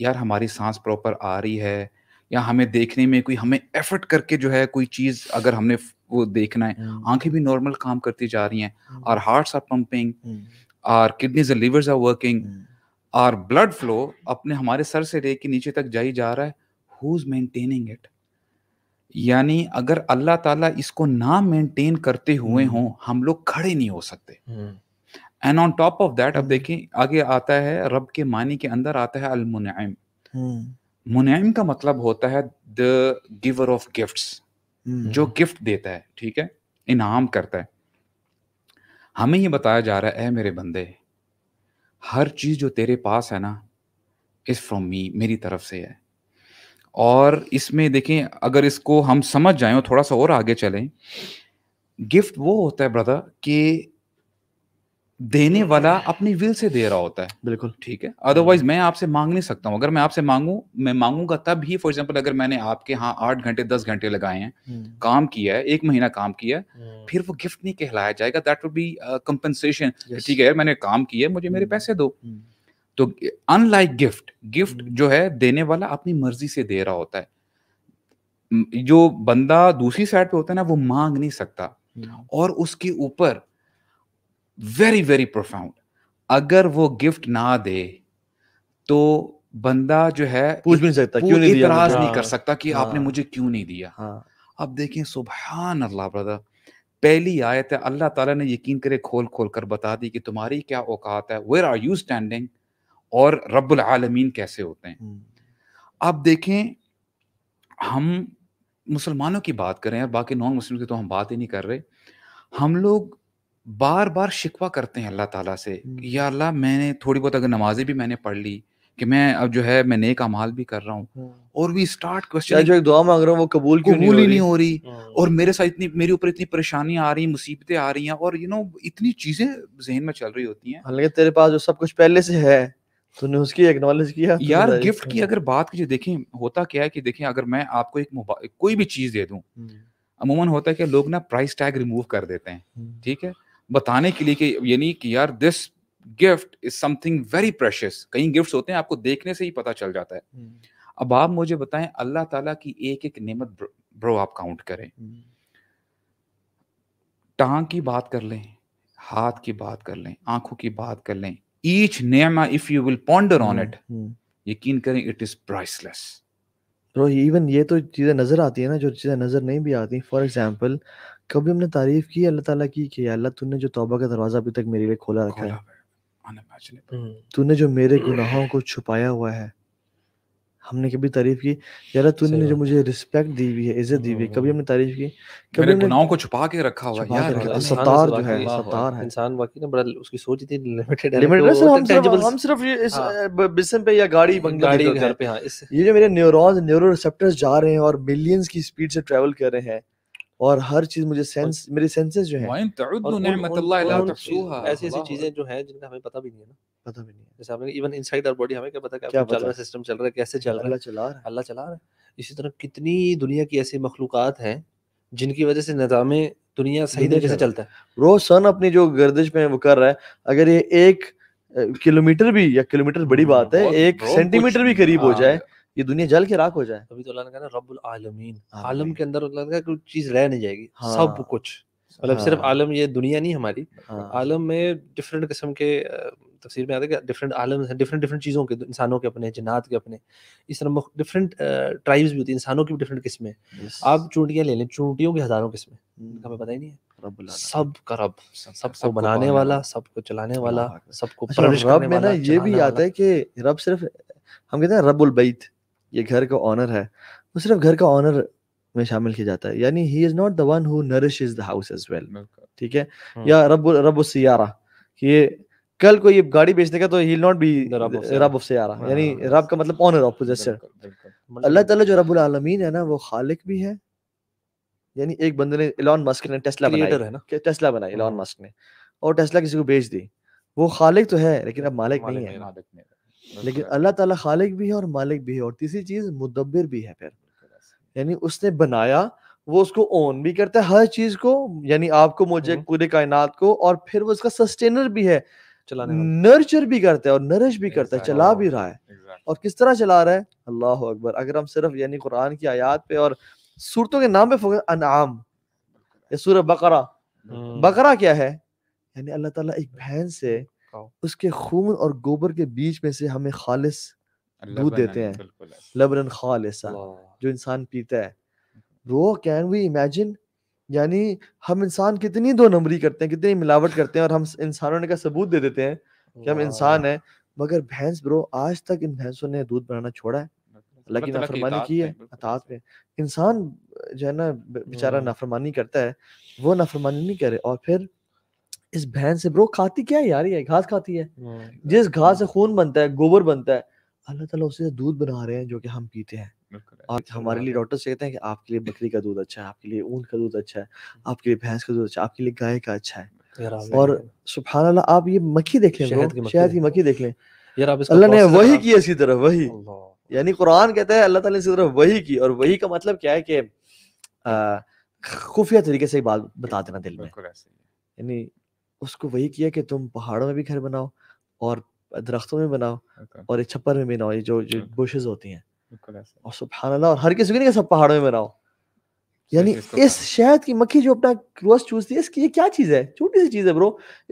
यार हमारी सांस प्रॉपर आ रही है या हमें देखने में कोई हमें एफर्ट करके जो है कोई चीज अगर हमने वो देखना है हम्म। आंखें भी नॉर्मल काम करती जा रही हैं our hearts are pumping our kidneys and livers are working our blood flow अपने हमारे सर से लेके नीचे तक जाई जा रहा है हु इज मेंटेनिंग इट यानी अगर अल्लाह ताला इसको ना मेंटेन करते हुए हम्म। हो हम लोग खड़े नहीं हो सकते and on top of that अब हम्म। देखें आगे आता है रब के मानी के अंदर आता है अल मुनाइम मुनम का मतलब होता है द गिवर ऑफ गिफ्ट्स जो गिफ्ट देता है ठीक है इनाम करता है हमें ये बताया जा रहा है मेरे बंदे हर चीज़ जो तेरे पास है ना इज़ फ्रॉम मी मेरी तरफ से है और इसमें देखें अगर इसको हम समझ जाए थोड़ा सा और आगे चलें गिफ्ट वो होता है ब्रदर कि देने वाला अपनी विल से दे रहा होता है बिल्कुल ठीक है अदरवाइज मैं आपसे मांग नहीं सकता हूँ अगर मैं आपसे मांगू मैं मांगूंगा तब ही फॉर एग्जाम्पल अगर मैंने आपके यहाँ आठ घंटे दस घंटे लगाए हैं हम्म। काम किया है एक महीना काम किया है हम्म। फिर वो गिफ्ट नहीं कहलाया जाएगा दैट वुड बी कंपनसेशन ठीक है मैंने काम किया मुझे मेरे हम्म। पैसे दो तो अनलाइक गिफ्ट गिफ्ट जो है देने वाला अपनी मर्जी से दे रहा होता है जो बंदा दूसरी साइड पे होता है ना वो मांग नहीं सकता और उसके ऊपर वेरी वेरी प्रोफाउंड अगर वो गिफ्ट ना दे तो बंदा जो है पूछ भी सकता क्यों नहीं दिया हाँ, नहीं कर सकता कि हाँ, आपने मुझे क्यों नहीं दिया हाँ, अब देखें सुबहान अल्लाह ब्रदर पहली आयत है अल्लाह ताला ने यकीन करे खोल खोल कर बता दी कि तुम्हारी क्या औकात है वेयर आर यू स्टैंडिंग और रब्बुल आलमीन कैसे होते हैं हम्म। अब देखें हम मुसलमानों की बात करें और बाकी नॉन मुस्लिम की तो हम बात ही नहीं कर रहे हम लोग बार बार शिकवा करते हैं अल्लाह ताला से या अल्लाह मैंने थोड़ी बहुत अगर नमाजें भी मैंने पढ़ ली कि मैं अब जो है मैं नेक अमाल भी कर रहा हूँ और भी स्टार्ट क्वेश्चन जो एक दुआ मांग रहा हूँ वो कबूल क्यों कबूल ही नहीं हो रही और मेरे साथ इतनी मेरे ऊपर इतनी परेशानियां आ रही मुसीबतें आ रही हैं और यू नो इतनी चीजें जहन में चल रही होती हैं हालांकि तेरे पास जो सब कुछ पहले से है तूने उसकी एक्नॉलेज किया यार गिफ्ट की अगर बात कीजिए देखें होता क्या है कि देखें अगर मैं आपको एक कोई भी चीज दे दूं अमूमन होता है कि लोग ना प्राइस टैग रिमूव कर देते हैं ठीक है बताने के लिए कि यानी कि यार this gift is something very precious कई गिफ्ट्स होते हैं आपको देखने से ही पता चल जाता है हम्म। अब आप मुझे बताएं अल्लाह ताला की एक एक नेमत ब्रो, आप काउंट करें हम्म। टांग की बात कर लें हाथ की बात कर लें आंखों की बात कर लें ईच नेमा if you will ponder on it यकीन करें it is priceless bro even ये तो चीज़ें नज़र आती है ना जो चीज़ें नज़र नहीं भी आती फॉर एग्जाम्पल कभी हमने तारीफ की अल्लाह ताला की कि अल्लाह तूने जो तौबा का दरवाज़ा अभी तक मेरे लिए खोला रखा है हम्म। तूने जो मेरे गुनाहों को छुपाया हुआ है हमने कभी तारीफ की यार तूने जो मुझे रिस्पेक्ट दी हुई है इज्जत दी हुई है कभी हमने तारीफ की कभी मेरे गुनाहों को छुपा के रखा हुआ यार सतार जो है सतार है इंसान वाकई ना बड़ा उसकी सोच इतनी लिमिटेड है लिमिटेड है हम सिर्फ हम सिर्फ ये इस हाँ। बिस्म पे या गाड़ी हाँ, गाड़ी घर पे हां ये जो मेरे न्यूरॉन्स न्यूरो रिसेप्टर्स जा रहे हैं और मिलियंस की स्पीड से ट्रैवल कर रहे हैं और हर चीज मुझे सेंस मेरे सेंसेस जो है ऐसी ऐसी चीजें जो है जिनका हमें पता भी नहीं है ना पता भी नहीं है जैसे आपने इवन इनसाइड आवर बॉडी हमें क्या पता क्या चल रहा है सिस्टम चल रहा है कैसे चल रहा है चला अल्लाह चला रहा है इसी तरह कितनी दुनिया की ऐसी मखलूकत हैं जिनकी वजह से निजामे दुनिया सही तरीके से चलता है रोज सन अपनी जो गर्दिश में वो कर रहा है अगर ये एक किलोमीटर भी या किलोमीटर बड़ी हम्म, बात है एक सेंटीमीटर भी करीब हो हाँ, जाए ये दुनिया जल के राख हो जाए तभी तो अल्लाह ने कहा ना रब्बुल आलमीन आलम के अंदर अल्लाह ने कोई चीज रह नहीं जाएगी हाँ। सब कुछ मतलब हाँ, सिर्फ आलम ये दुनिया नहीं हमारी हाँ, आलम में डिफरेंट किस्म के तफसीर में आता है कि डिफरेंट आलम डिफरेंट डिफरेंट चीज़ों के इंसानों के अपने जन्नात के अपने इस तरह डिफरेंट ट्राइब्स भी होती है इंसानों की डिफरेंट किस्में आप चूंटियाँ ले लें चूंटियों के हज़ारों किस्में हम्म। हमें पता ही नहीं है सब का रब सबको बनाने वाला सबको चलाने वाला सबको अच्छा, रब में ना ये भी आता है कि रब सिर्फ हम कहते हैं रबुल बैत ये घर का ऑनर है वो सिर्फ घर का ऑनर में शामिल किया जाता है यानी he is not the one who nourish is the house as well ठीक है हाँ। या रब रब सियारा कि ये कल को ये गाड़ी बेच देगा तो ही विल नॉट बी रब ऑफ सियारा हाँ, यानी हाँ, रब का मतलब ऑनर ऑफ पोजेसर अल्लाह ताला जो रब्बुल आलमीन है ना वो खालिक भी है यानी एक बंदे ने इलॉन मस्क ने टेस्ला बनाया है ना क्या टेस्ला बनाया इलॉन मस्क ने और टेस्ला किसी को बेच दी वो खालिक तो है लेकिन अब मालिक नहीं है लेकिन अल्लाह ताला खालिक भी है और मालिक भी है और तीसरी चीज मुदब्बिर भी है फिर यानी उसने बनाया वो उसको ओन भी करता है हर चीज को यानी आपको मुझे हम्म। पूरे कायनात को और फिर वो उसका सस्टेनर भी है नर्चर भी करता है और नरिश भी करता है चला भी रहा है और किस तरह चला रहा है अल्लाह अकबर अगर हम सिर्फ यानी कुरान की आयात पे और सूरतों के नाम पे फोकस अनाम सूरह बकरा बकरा क्या है यानी अल्लाह ताला एक बहन से उसके खून और गोबर के बीच में से हमें खालिस दूध देते हैं लबरन खालिसा हाँ, जो इंसान पीता है हम्म। वो कैन वी इमेजिन यानी हम इंसान कितनी दो नंबरी करते हैं कितनी मिलावट करते हैं और हम इंसानों ने का सबूत दे देते हैं कि हम इंसान हैं मगर भैंस ब्रो आज तक इन भैंसों ने दूध बनाना छोड़ा है लेकिन मतलब मतलब नाफरमानी की है अतात में इंसान जो है ना बेचारा हम्म। नाफरमानी करता है वो नाफरमानी नहीं करे और फिर इस बहन से ब्रो खाती क्या है यार ये घास खाती है हाँ, जिस घास से खून बनता है गोबर बनता है अल्लाह ताला उसे दूध बना रहे हैं जो कि हम पीते हैं और हमारे लिए डॉक्टर से कहते हैं कि आपके लिए बकरी का दूध अच्छा है आपके लिए ऊन का दूध अच्छा है हम्म। आपके लिए भैंस का दूध अच्छा है आपके लिए गाय का अच्छा है और सुबह अल्लाह आप ये मक्खी देख लें शहद की मक्खी देख लें अल्लाह ने वही की इसी तरह वही यानी कुरान कहता है अल्लाह ताला इसी तरह वही की और वही का मतलब क्या है कि खुफिया तरीके से बात बता देना दिल में यानी उसको वही किया कि तुम पहाड़ों में भी घर बनाओ और दरख्तों में बनाओ okay. और छप्पर में बनाओ ये जो जो okay. बुशेज होती हैं और सुबह और हर किसी नहीं सब पहाड़ों में बनाओ यानी इस शहद की मक्खी जो अपना रस चूसती है इसकी ये क्या चीज है छोटी सी चीज है ब्रो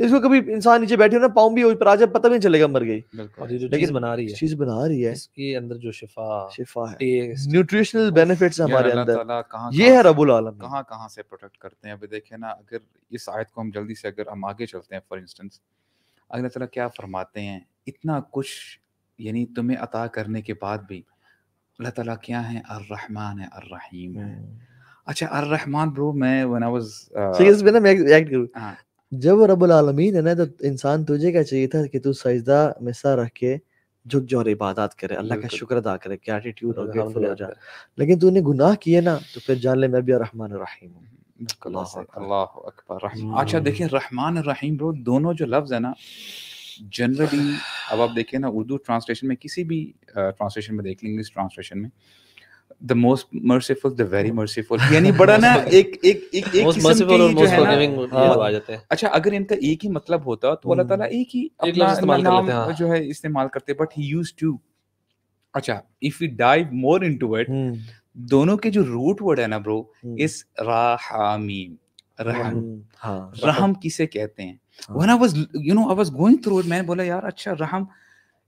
इसको कभी इंसान नीचे बैठे हो ना पाऊं भी हो पर आज पता भी नहीं चलेगा मर गई और ये जो चीज बना रही है चीज बना रही है इसके अंदर जो शिफा शिफा है न्यूट्रिशनल बेनिफिट्स हमारे अंदर ये है रबुल आलम कहां कहां से प्रोटेक्ट करते हैं अभी देखें ना अगर इस आयत को हम जल्दी से अगर हम आगे चलते हैं फॉर इंस्टेंस अल्लाह ताला क्या फरमाते हैं इतना कुछ यानी तुम्हें अता करने के बाद भी अल्लाह ताला क्या है अर रहमान है अर रहीम है हम्म। अच्छा अर रहमान ब्रो मैं व्हेन आई वाज सीरियस में ना मैं रिएक्ट करूं हां जब रब्बुल आलमीन है ना तो इंसान तुझे क्या चाहिए था कि तू सजदा में सर रख के झुक जाओ और इबादत करे अल्लाह का शुक्र अदा करे क्या एटीट्यूड और ग्रेटफुल हो जा लेकिन तूने गुनाह किए ना तो फिर जान ले मैं भी रहमान रहीम हूं अल्लाह अकबर अच्छा देखिए रहमान रहीम ब्रो दोनों जो लफ्ज है ना जनरली अब आप देखिए ना उर्दू ट्रांसलेशन में किसी भी ट्रांसलेशन uh, में देख लेंगे इस ट्रांसलेशन में the most merciful the very merciful यानी बड़ा ना एक एक एक एक किस्म के जो है ना हाँ। अच्छा अगर इनका एक ही मतलब होता तो अल्लाह हम्म। ताला एक ही अपना मतलब नाम हाँ। जो है इस्तेमाल करते बट ही यूज टू अच्छा if you dive more into it दोनों के जो रूट वर्ड है ना ब्रो इज राहामीम रहम रहम किसे कहते हैं when I was you know I was going through it मैंने बोला यार अच्छा रहम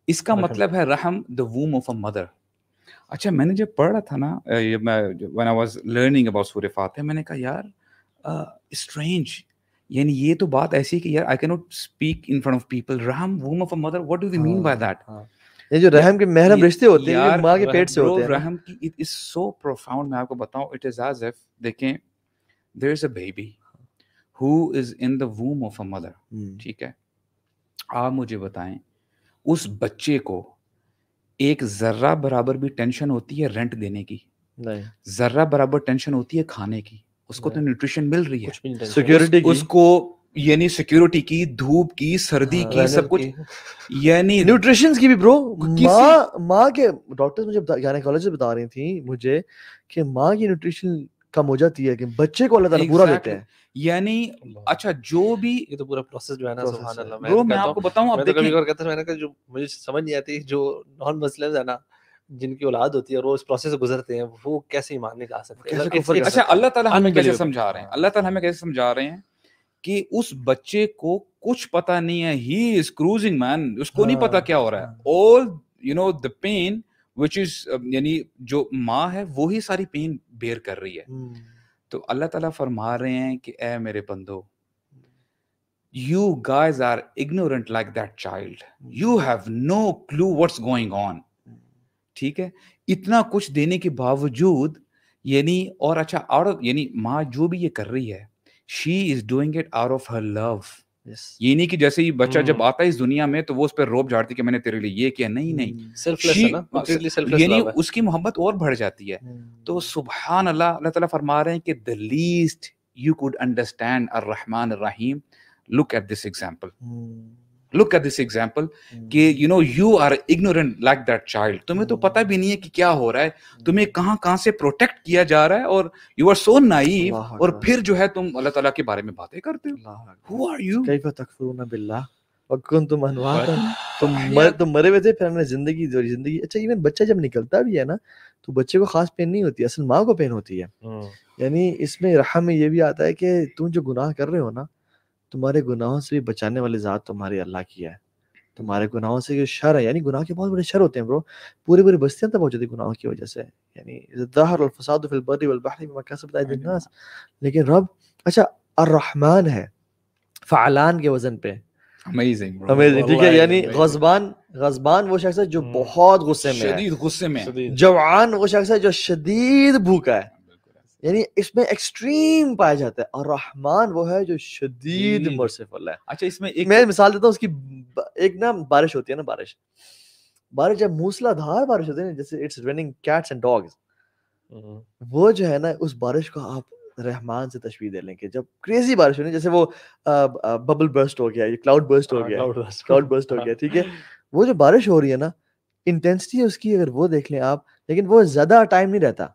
इसका मतलब है रहम the womb of a mother अच्छा मैंने जब पढ़ रहा था ना when I was learning about सूर्य फातिहा मैंने कहा यार स्ट्रेंज यानी ये तो बात ऐसी है कि यार I can not speak in front of people रहम womb of a mother what do we mean by that ये जो रहम के महरम रिश्ते होते हैं माँ के पेट से होते हैं रहम की इट इज सो प्रोफाउंड मैं आपको बताऊं इट इज एज इफ देखें there is a baby who is in the womb of a mother ठीक है आप मुझे बताएं उस बच्चे को एक जर्रा बराबर भी टेंशन होती है रेंट देने की जर्रा बराबर टेंशन होती है खाने की उसको तो न्यूट्रिशन मिल रही है सिक्योरिटी उसको यानी सिक्योरिटी की धूप की सर्दी हाँ, की सब कुछ यानी न्यूट्रिशन की भी ब्रो माँ माँ के डॉक्टर्स मुझे कॉलेज बता रही थी मुझे कि माँ की न्यूट्रिशन कम हो जाती है कि बच्चे को अल्लाह ताला पूरा देते हैं यानी अच्छा जो भी ये तो पूरा प्रोसेस जो है ना सुभान अल्लाह मैं, मैं आपको बताऊं आप तो देखिए और कहता मैंने कहा जो मुझे समझ नहीं आती जो नॉन मुस्लिम है ना जिनकी औलाद होती है और वो इस प्रोसेस से गुजरते हैं वो कैसे ईमान में जा अच्छा, सकते हैं अच्छा अल्लाह ताला हमें कैसे समझा रहे हैं अल्लाह ताला हमें कैसे समझा रहे हैं कि उस बच्चे को कुछ पता नहीं है ही इज क्रूजिंग मैन उसको नहीं पता हाँ। क्या हो रहा है all you know the pain which is um, यानी जो माँ है वो ही सारी पेन बेर कर रही है hmm. तो अल्लाह ताला फरमा रहे हैं कि ए मेरे बंदो you guys are ignorant like that child you have no clue what's going on ठीक है इतना कुछ देने के बावजूद यानी और अच्छा आउट ऑफ यानी माँ जो भी ये कर रही है she is doing it out of her love ये नहीं कि जैसे ही बच्चा जब हम्म। आता है इस दुनिया में तो वो उस पर रोप झाड़ती कि मैंने तेरे लिए ये किया नहीं नहीं हम्म, सेल्फलेस यानी उसकी मोहब्बत और बढ़ जाती है हम्म। तो सुबहान अल्लाह अल्लाह ताला फरमा रहे हैं कि the least you could understand अर रहमान रहीम look at this example look at this example कि you know you are ignorant like that child तुम्हें तो पता भी नहीं है कि क्या हो रहा है hmm. तुम्हें कहाँ कहाँ से प्रोटेक्ट किया जा रहा है और यू आर सो नाइव और फिर जो है तुम अल्लाह ताला के बारे में बातें करते हो हु आर यू कैफ तुम अनवात तुम मर तुम मरे हुए थे फिर हमने जिंदगी जो जिंदगी अच्छा इवन बच्चा जब निकलता भी है ना तो बच्चे को खास पेन नहीं होती असल माँ को पेन होती है hmm. यानी इसमें रहा में ये भी आता है कि तुम जो गुनाह कर रहे हो ना तुम्हारे गुनाहों से भी बचाने वाली ज़ात तुम्हारी अल्लाह की है तुम्हारे गुनाहों से जो शर है यानी गुनाह के बहुत बड़े शर होते हैं ब्रो पूरी पूरी बस्तियां तक पहुंच जाती गुनाहों की वजह से यानी दहर फसाद फिल बर्री वल बहरी बिमा कसबत अयदुन्नास लेकिन रब अच्छा अर्रहमान है फ़अलान के वजन पे अमेजिंग अमेजिंग ठीक है यानी गजबान गजबान वो शख्स है जो हम्म। बहुत गुस्से में शदीद गुस्से में जवान वो शख्स है जो शदीद भूखा है यानी इसमें एक्सट्रीम पाया जाता है और रहमान वो है जो शदीद मर्सिफुल है अच्छा इसमें एक मैं मिसाल देता हूँ उसकी एक ना बारिश होती है ना बारिश बारिश जब मूसलाधार बारिश होती है ना जैसे it's raining cats and dogs वो जो है ना उस बारिश को आप रहमान से तस्वीर दे लेंगे जब क्रेजी बारिश होनी जैसे वो बबल बर्स्ट हो गया ये क्लाउड बर्स्ट हो हाँ, गया क्लाउड बर्स्ट हो गया ठीक है वो जो बारिश हो रही है ना इंटेंसिटी उसकी अगर वो देख लें आप लेकिन वो ज्यादा टाइम नहीं रहता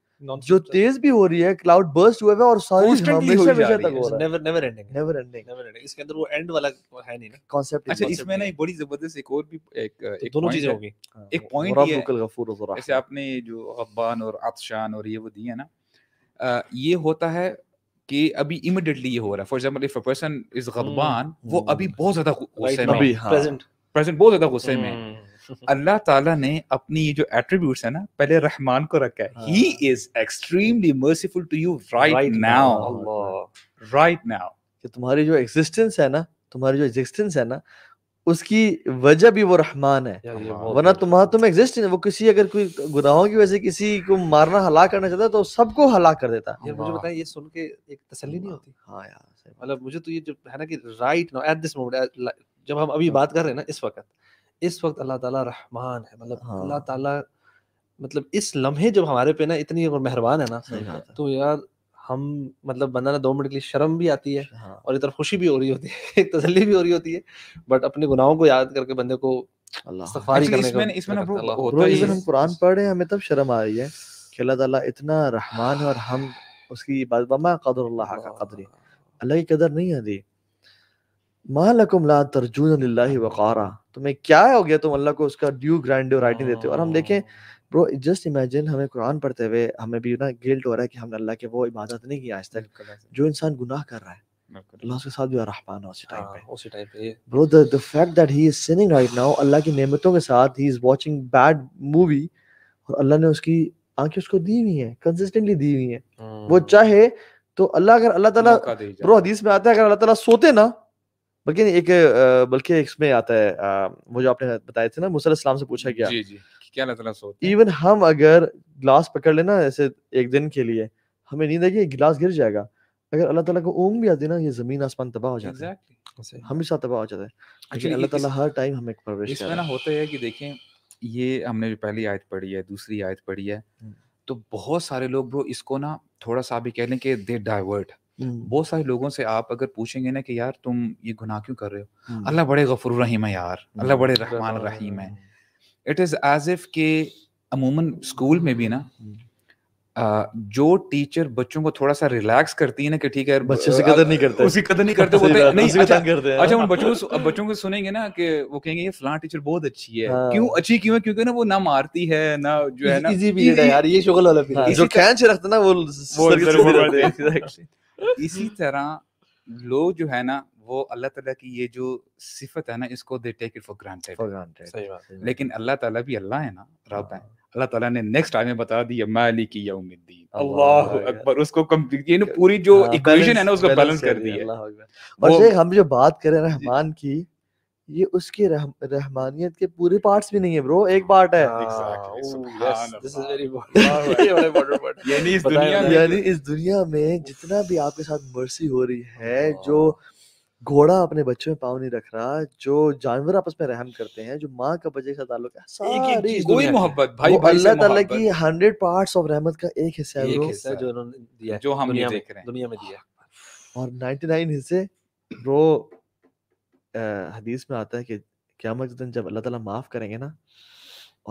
जो तेज भी हो रही है क्लाउड बर्स्ट हुए और सारी हमेशा हमेशा तक हो रहा है never never ending never ending never ending इसके अंदर वो एंड वाला है नहीं ना कांसेप्ट अच्छा इसमें ना एक बड़ी जबरदस्त एक और भी एक एक तो दोनों चीजें होगी हाँ, एक पॉइंट ये है गफूर तो जैसे आपने जो अब्बान और अतशान और ये वो दिए ना ये होता है कि अभी इमीडिएटली ये हो रहा है for example if a person is गदबान वो हम्म। अभी हाँ। बहुत ज्यादा गुस्से में प्रेजेंट प्रेजेंट बहुत ज्यादा गुस्से में अल्लाह ताला ने अपनी जो एट्रीब्यूट्स है ना पहले रहमान को रखा है he is extremely merciful to you right now right now कि तुम्हारी जो एग्जिस्टेंस है ना तुम्हारी जो एग्जिस्टेंस है ना उसकी वजह भी वो रहमान है वरना तुम्हारा तुम एग्जिस्ट नहीं वो किसी अगर कोई गुनाहों की वजह से किसी को मारना हलाक करना चाहता तो सबको हलाक कर देता यार मुझे हाँ। बताएं ये सुन के एक तसल्ली नहीं हाँ, होती हाँ यार मतलब मुझे तो ये जो है ना कि right now at this moment जब हम अभी हाँ। बात कर रहे हैं ना इस वक्त इस वक्त अल्लाह ताला रहमान है मतलब हाँ। अल्लाह ताला मतलब इस लम्हे जब हमारे पे ना इतनी मेहरबान है ना तो यार हम मतलब बंदा ना दो मिनट के लिए शर्म भी आती है हाँ। और इधर खुशी भी हो रही होती है तसली भी हो रही होती है बट अपने गुनाहों को याद करके बंदे को तो कुरान पढ़ रहे हमें तब शर्म आ रही है कि अल्लाह ताला इतना रहमान है और हम उसकी कदर अल्लाह का कदर अल्लाह की कदर नहीं आती महलकुम ला तर्जुन लिल्लाहि वकारा तुम्हें क्या हो गया तुम अल्लाह को उसका ड्यू ग्रैंड राइटिंग देते हो और हम देखें ब्रो जस्ट इमेजिन हमें कुरान पढ़ते हुए हमें भी ना गिल्ट हो रहा है कि हमने अल्लाह के वो इबादत नहीं की आज तक जो इंसान गुनाह कर रहा है अल्लाह उसके साथ भी रहमान उसी टाइम हाँ, पे उसी टाइम पे bro the the fact that he is sinning right now Allah की नेमतों के साथ he is watching bad movie और अल्लाह ने उसकी आंखें उसको दी हुई हैं कंसिस्टेंटली दी हुई हैं वो हम्म। चाहे तो अल्लाह अगर अल्लाह ताला ब्रो हदीस में आता है अगर अल्लाह ताला सोते ना बल्कि एक बल्कि इसमें आता है वो जो आपने बताए थे ना मुसल इस्लाम से पूछा गया जी जी क्या अल्लाह सोता इवन हम अगर ग्लास पकड़ लेना ऐसे एक दिन के लिए हमें नींद आएगी गिलास गिर जाएगा अगर अल्लाह ताला को ऊँग भी आती ना ये जमीन आसमान तबाह हो जाता है exactly. हम भी साथ तबाह हो जाता है लेकिन अल्लाह ताला हर टाइम हमें परवरिश इसमें ना होता है कि देखें ये हमने जो पहली आयत पढ़ी है दूसरी आयत पढ़ी है हम्म। तो बहुत सारे लोग ब्रो इसको ना थोड़ा सा भी कह लें कि दे डाइवर्ट हम्म। बहुत सारे लोगों से आप अगर पूछेंगे ना कि यार तुम ये गुनाह क्यों कर रहे हो हम्म। अल्लाह बड़े गफुर रहीम है यार अल्लाह बड़े हम्म। रहमान रहीम है इट इज एज इफ के अमूमन स्कूल में भी ना जो टीचर बच्चों को थोड़ा सा रिलैक्स करती है ना कि ठीक है बच्चों से कदर नहीं करते उसकी कदर नहीं करते बोलते नहीं अच्छा, करते हैं अच्छा उन बच्चों को बच्चों को सुनेंगे ना कि वो कहेंगे ये फलां टीचर बहुत अच्छी है हाँ। क्यों अच्छी क्यों है क्योंकि ना वो ना मारती है ना जो है ना इजी भी है यार ये शुगल वाला पीरियड हाँ। जो खैंच रखता ना वो वो इसी तरह लोग जो है ना वो अल्लाह ताला की ये जो सिफत है ना इसको they take it for granted for granted सही बात है लेकिन अल्लाह ताला भी अल्लाह है ना रब है हाँ। अल्लाह ताला ने नेक्स्ट टाइम में बता दिया मालिक यौमिद्दीन अल्लाह अकबर उसको कम ये हाँ, पूरी जो इक्वेशन है ना उसको बैलेंस कर दिया अल्लाह अकबर और हम जो बात कर रहे हैं रहमान की ये उसकी रह, रहमानियत के पूरे पार्ट्स भी नहीं है ब्रो एक पार्ट है यानी इस दुनिया में जितना भी आपके साथ मर्सी हो रही है जो हाँ। घोड़ा अपने बच्चों में पाव नहीं रख रहा जो जानवर आपस में रहम करते हैं जो माँ का बच्चे का ताल्लुक है सारी कोई मोहब्बत भाई भाई अल्लाह ताला की हंड्रेड पार्ट्स ऑफ रहमत का एक हिस्सा है जो उन्होंने दिया जो हम दुनिया में दिया और नाइनटी नाइन हिस्से ब्रो हदीस में आता है कि क्या के दिन जब अल्लाह ताला माफ़ करेंगे ना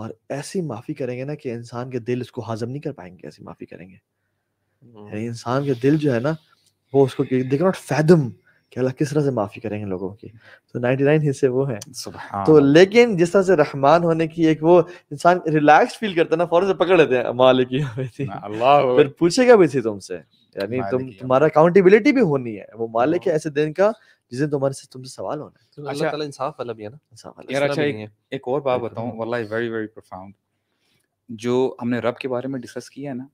और ऐसी माफ़ी करेंगे ना कि इंसान के दिल उसको हाजम नहीं कर पाएंगे ऐसी माफ़ी करेंगे। यानी इंसान के दिल जो है ना, वो उसको कि नॉट फ़ैदम कि अल्लाह किस तरह से माफ़ी करेंगे लोगों की। तो नाइन हिस्से वो हैं। तो लेकिन जिस तरह से रहमान होने की एक वो इंसान रिलैक्स फ़ील करता है ना, फ़ौरन से पकड़ लेते हैं, मालिक फिर पूछेगा भी थी तुमसे, यानी तुम तुम्हारा अकाउंटेबिलिटी भी होनी है। वो मालिक है ऐसे दिन का जिस दिन तुम्हारे से तुमसे सवाल होना है तो अच्छा, अल्लाह इंसाफ वाला भी है ना इंसाफ वाला यार अच्छा एक, एक और बात बताऊं वल्लाह वेरी वेरी प्रोफाउंड जो हमने रब के बारे में डिस्कस किया है ना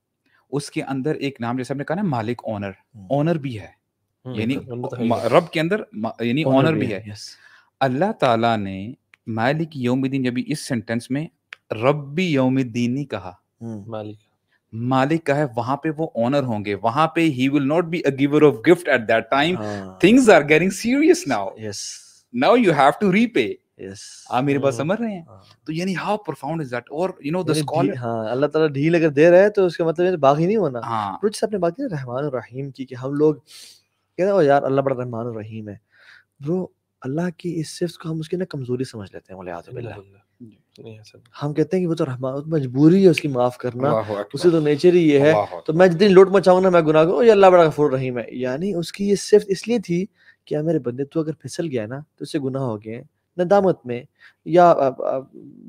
उसके अंदर एक नाम जैसे हमने कहा ना मालिक ओनर ओनर हम्म। भी है हम्म, यानी तो रब के अंदर यानी ओनर भी है अल्लाह ताला ने मालिक यौमिद्दीन जब इस सेंटेंस में रब्बी यौमिद्दीन ही कहा हम्म। मालिक मालिक का है वहां पे वो ऑनर होंगे वहां पे he will not be a giver of gift at that time things are getting serious now yes now you have to repay yes आप मेरे पास हाँ। समझ रहे हैं हाँ। तो यानी हाउ प्रोफाउंड इज दैट और यू नो द स्कॉलर हां अल्लाह ताला ढील अगर दे रहा है तो उसका मतलब है बाकी नहीं होना हाँ. तो आपने बात की रहमान और रहीम की कि हम लोग कह रहे हो यार अल्लाह बड़ा रहमान और रहीम है ब्रो अल्लाह की इस सिर्फ को हम उसकी ना कमजोरी समझ लेते हैं वाले आजबिल्ला हम कहते हैं कि तो वो तो मजबूरी है उसकी माफ करना उसे तो नेचर ही ये है तो मैं जितनी लोट लौट मचाऊंगा मैं गुनाह करूँ अल्लाह बड़ा गफूर रहीम है यानी उसकी ये सिर्फ इसलिए थी कि यार मेरे बंदे तू अगर फिसल गया ना तो उससे गुनाह हो गए नदामत में या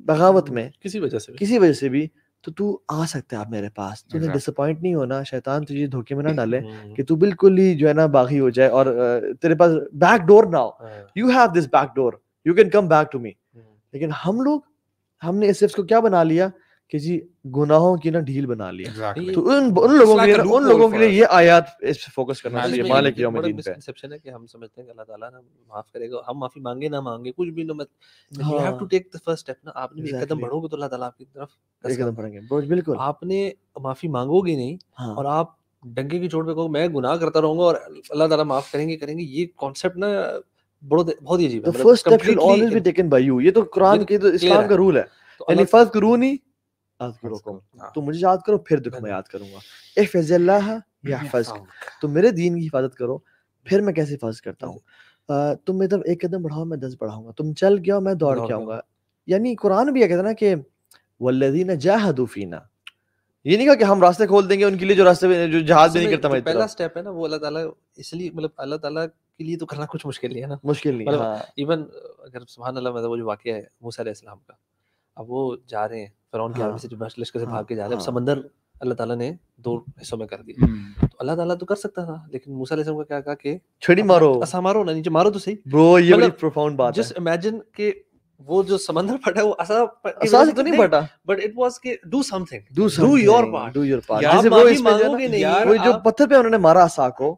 बगावत में किसी वजह से किसी वजह से भी तो तू आ सकता है आप मेरे पास तुझे डिसअपॉइंट अच्छा। नहीं होना शैतान तुझे धोखे में ना डाले हम्म। कि तू बिल्कुल ही जो है ना बागी हो जाए और तेरे पास बैक डोर ना हो you have this back door you can come back to me लेकिन हम लोग हमने एसएफ को क्या बना लिया कि जी गुनाहों की ना ढील बना लिया exactly. तो उन उन लोगों के उन लोगों के लिए ये आयत इस पे फोकस करना चाहिए मालिक यौम दीन पे मिसकंसेप्शन है कि हम समझते हैं कि अल्लाह ताला ना माफ करेगा हम माफी मांगे ना मांगे कुछ भी ना मत you have to take the first step ना आपने exactly. एक कदम बढ़ोगे तो अल्लाह ताला आपकी तरफ एक कदम बढ़ेंगे बिल्कुल आपने माफी मांगोगे नहीं हाँ। और आप डंके की चोट पे कहो मैं गुनाह करता रहूंगा और अल्लाह ताला माफ करेंगे करेंगे ये कॉन्सेप्ट ना बहुत ही अजीब first step should always be taken by you ये तो कुरान के तो इस्लाम का रूल है तो यानी फर्स्ट नहीं गुरूनी अज़कुरुकुम तो मुझे याद करो फिर दुख में याद करूंगा इफ इहफज़ल्लाह यहफज़क तो मेरे दीन की हिफाजत करो फिर मैं कैसे हिफाजत करता हूँ तुम मतलब एक कदम बढ़ाओ मैं दस बढ़ाऊंगा तुम चल गया मैं दौड़ के आऊंगा यानी कुरान भी कहता ना कि वल्लदीना जाहदूफीना ये नहीं कहा कि हम रास्ते खोल देंगे उनके लिए जो रास्ते जो जहाज भी नहीं करता मैं पहला स्टेप है ना वो अल्लाह ताला इसलिए मतलब अल्लाह ताला के लिए तो करना कुछ मुश्किल नहीं है ना मुश्किल नहीं मतलब हाँ। इवन अगर सुबहान अल्लाह मतलब वो जो वाक्य है मूसा अलैहिस्सलाम का अब वो जा रहे हैं फिर उनके आर्मी से हाँ। जो लश्कर से हाँ, भाग के जा रहे हैं हाँ। समंदर अल्लाह ताला ने दो हिस्सों में कर दिया हम्म। तो अल्लाह ताला तो कर सकता था लेकिन मूसा अलैहिस्सलाम का क्या कहा कि छड़ी मारो ऐसा मारो ना नीचे मारो तो सही ब्रो ये बड़ी प्रोफाउंड मतलब बात है जस्ट इमेजिन कि वो जो समंदर फटा वो ऐसा ऐसा तो नहीं फटा बट इट वाज के do something do your part do your part जैसे वो इसमें नहीं वो जो पत्थर पे उन्होंने मारा असा को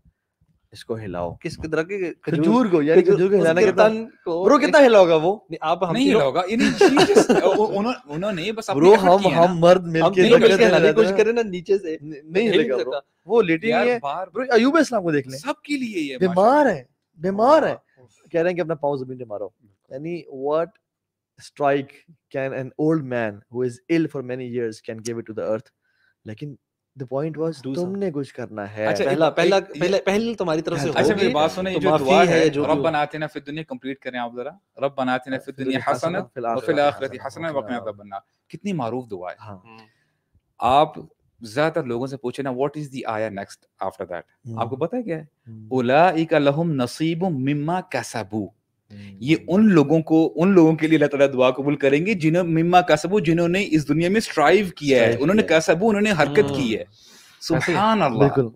इसको हिलाओ हाँ, किस हाँ। तरह के तो खजूर को यानी खजूर को हिलाने के तन को ब्रो कितना हिलाओगा वो नहीं आप हम नहीं हिलाओगा उन्होंने उन्होंने बस ब्रो हम हम मर्द मिलके मिलके हिलाने की कोशिश करें ना नीचे से नहीं हिलेगा वो लेटी हुई है ब्रो अय्यूब इस्लाम को देख ले सबके लिए ये बीमार है बीमार है हाँ, कह रहे हैं कि अपना पांव जमीन पे मारो यानी what strike can an old man who is ill for many years can give it to the earth लेकिन द पॉइंट वाज तुमने कुछ करना है अच्छा, पहला एक, पहला एक, पहला पहले तुम्हारी तरफ से अच्छा मेरी बात सुनो तो ये जो दुआ है जो रब बनाते ना फिर दुनिया कंप्लीट करें आप जरा रब बनाते ना फिर दुनिया हसनत और फिर आखिरत हसनत मतलब वक़ना बनना कितनी मारूफ दुआ है हाँ। हम्म। आप ज्यादातर लोगों से पूछे ना व्हाट इज द आया नेक्स्ट आफ्टर दैट आपको पता है क्या है हम्म। उलाइका लहुम नसीब मिम्मा कसबू ये उन लोगों को उन लोगों के लिए अल्लाह ताला दुआ कबूल करेंगे जिन्हों मिम्मा कसबू जिन्होंने इस दुनिया में स्ट्राइव किया है उन्होंने कसबू उन्होंने हरकत हाँ। की है सुभान हाँ। अच्छा,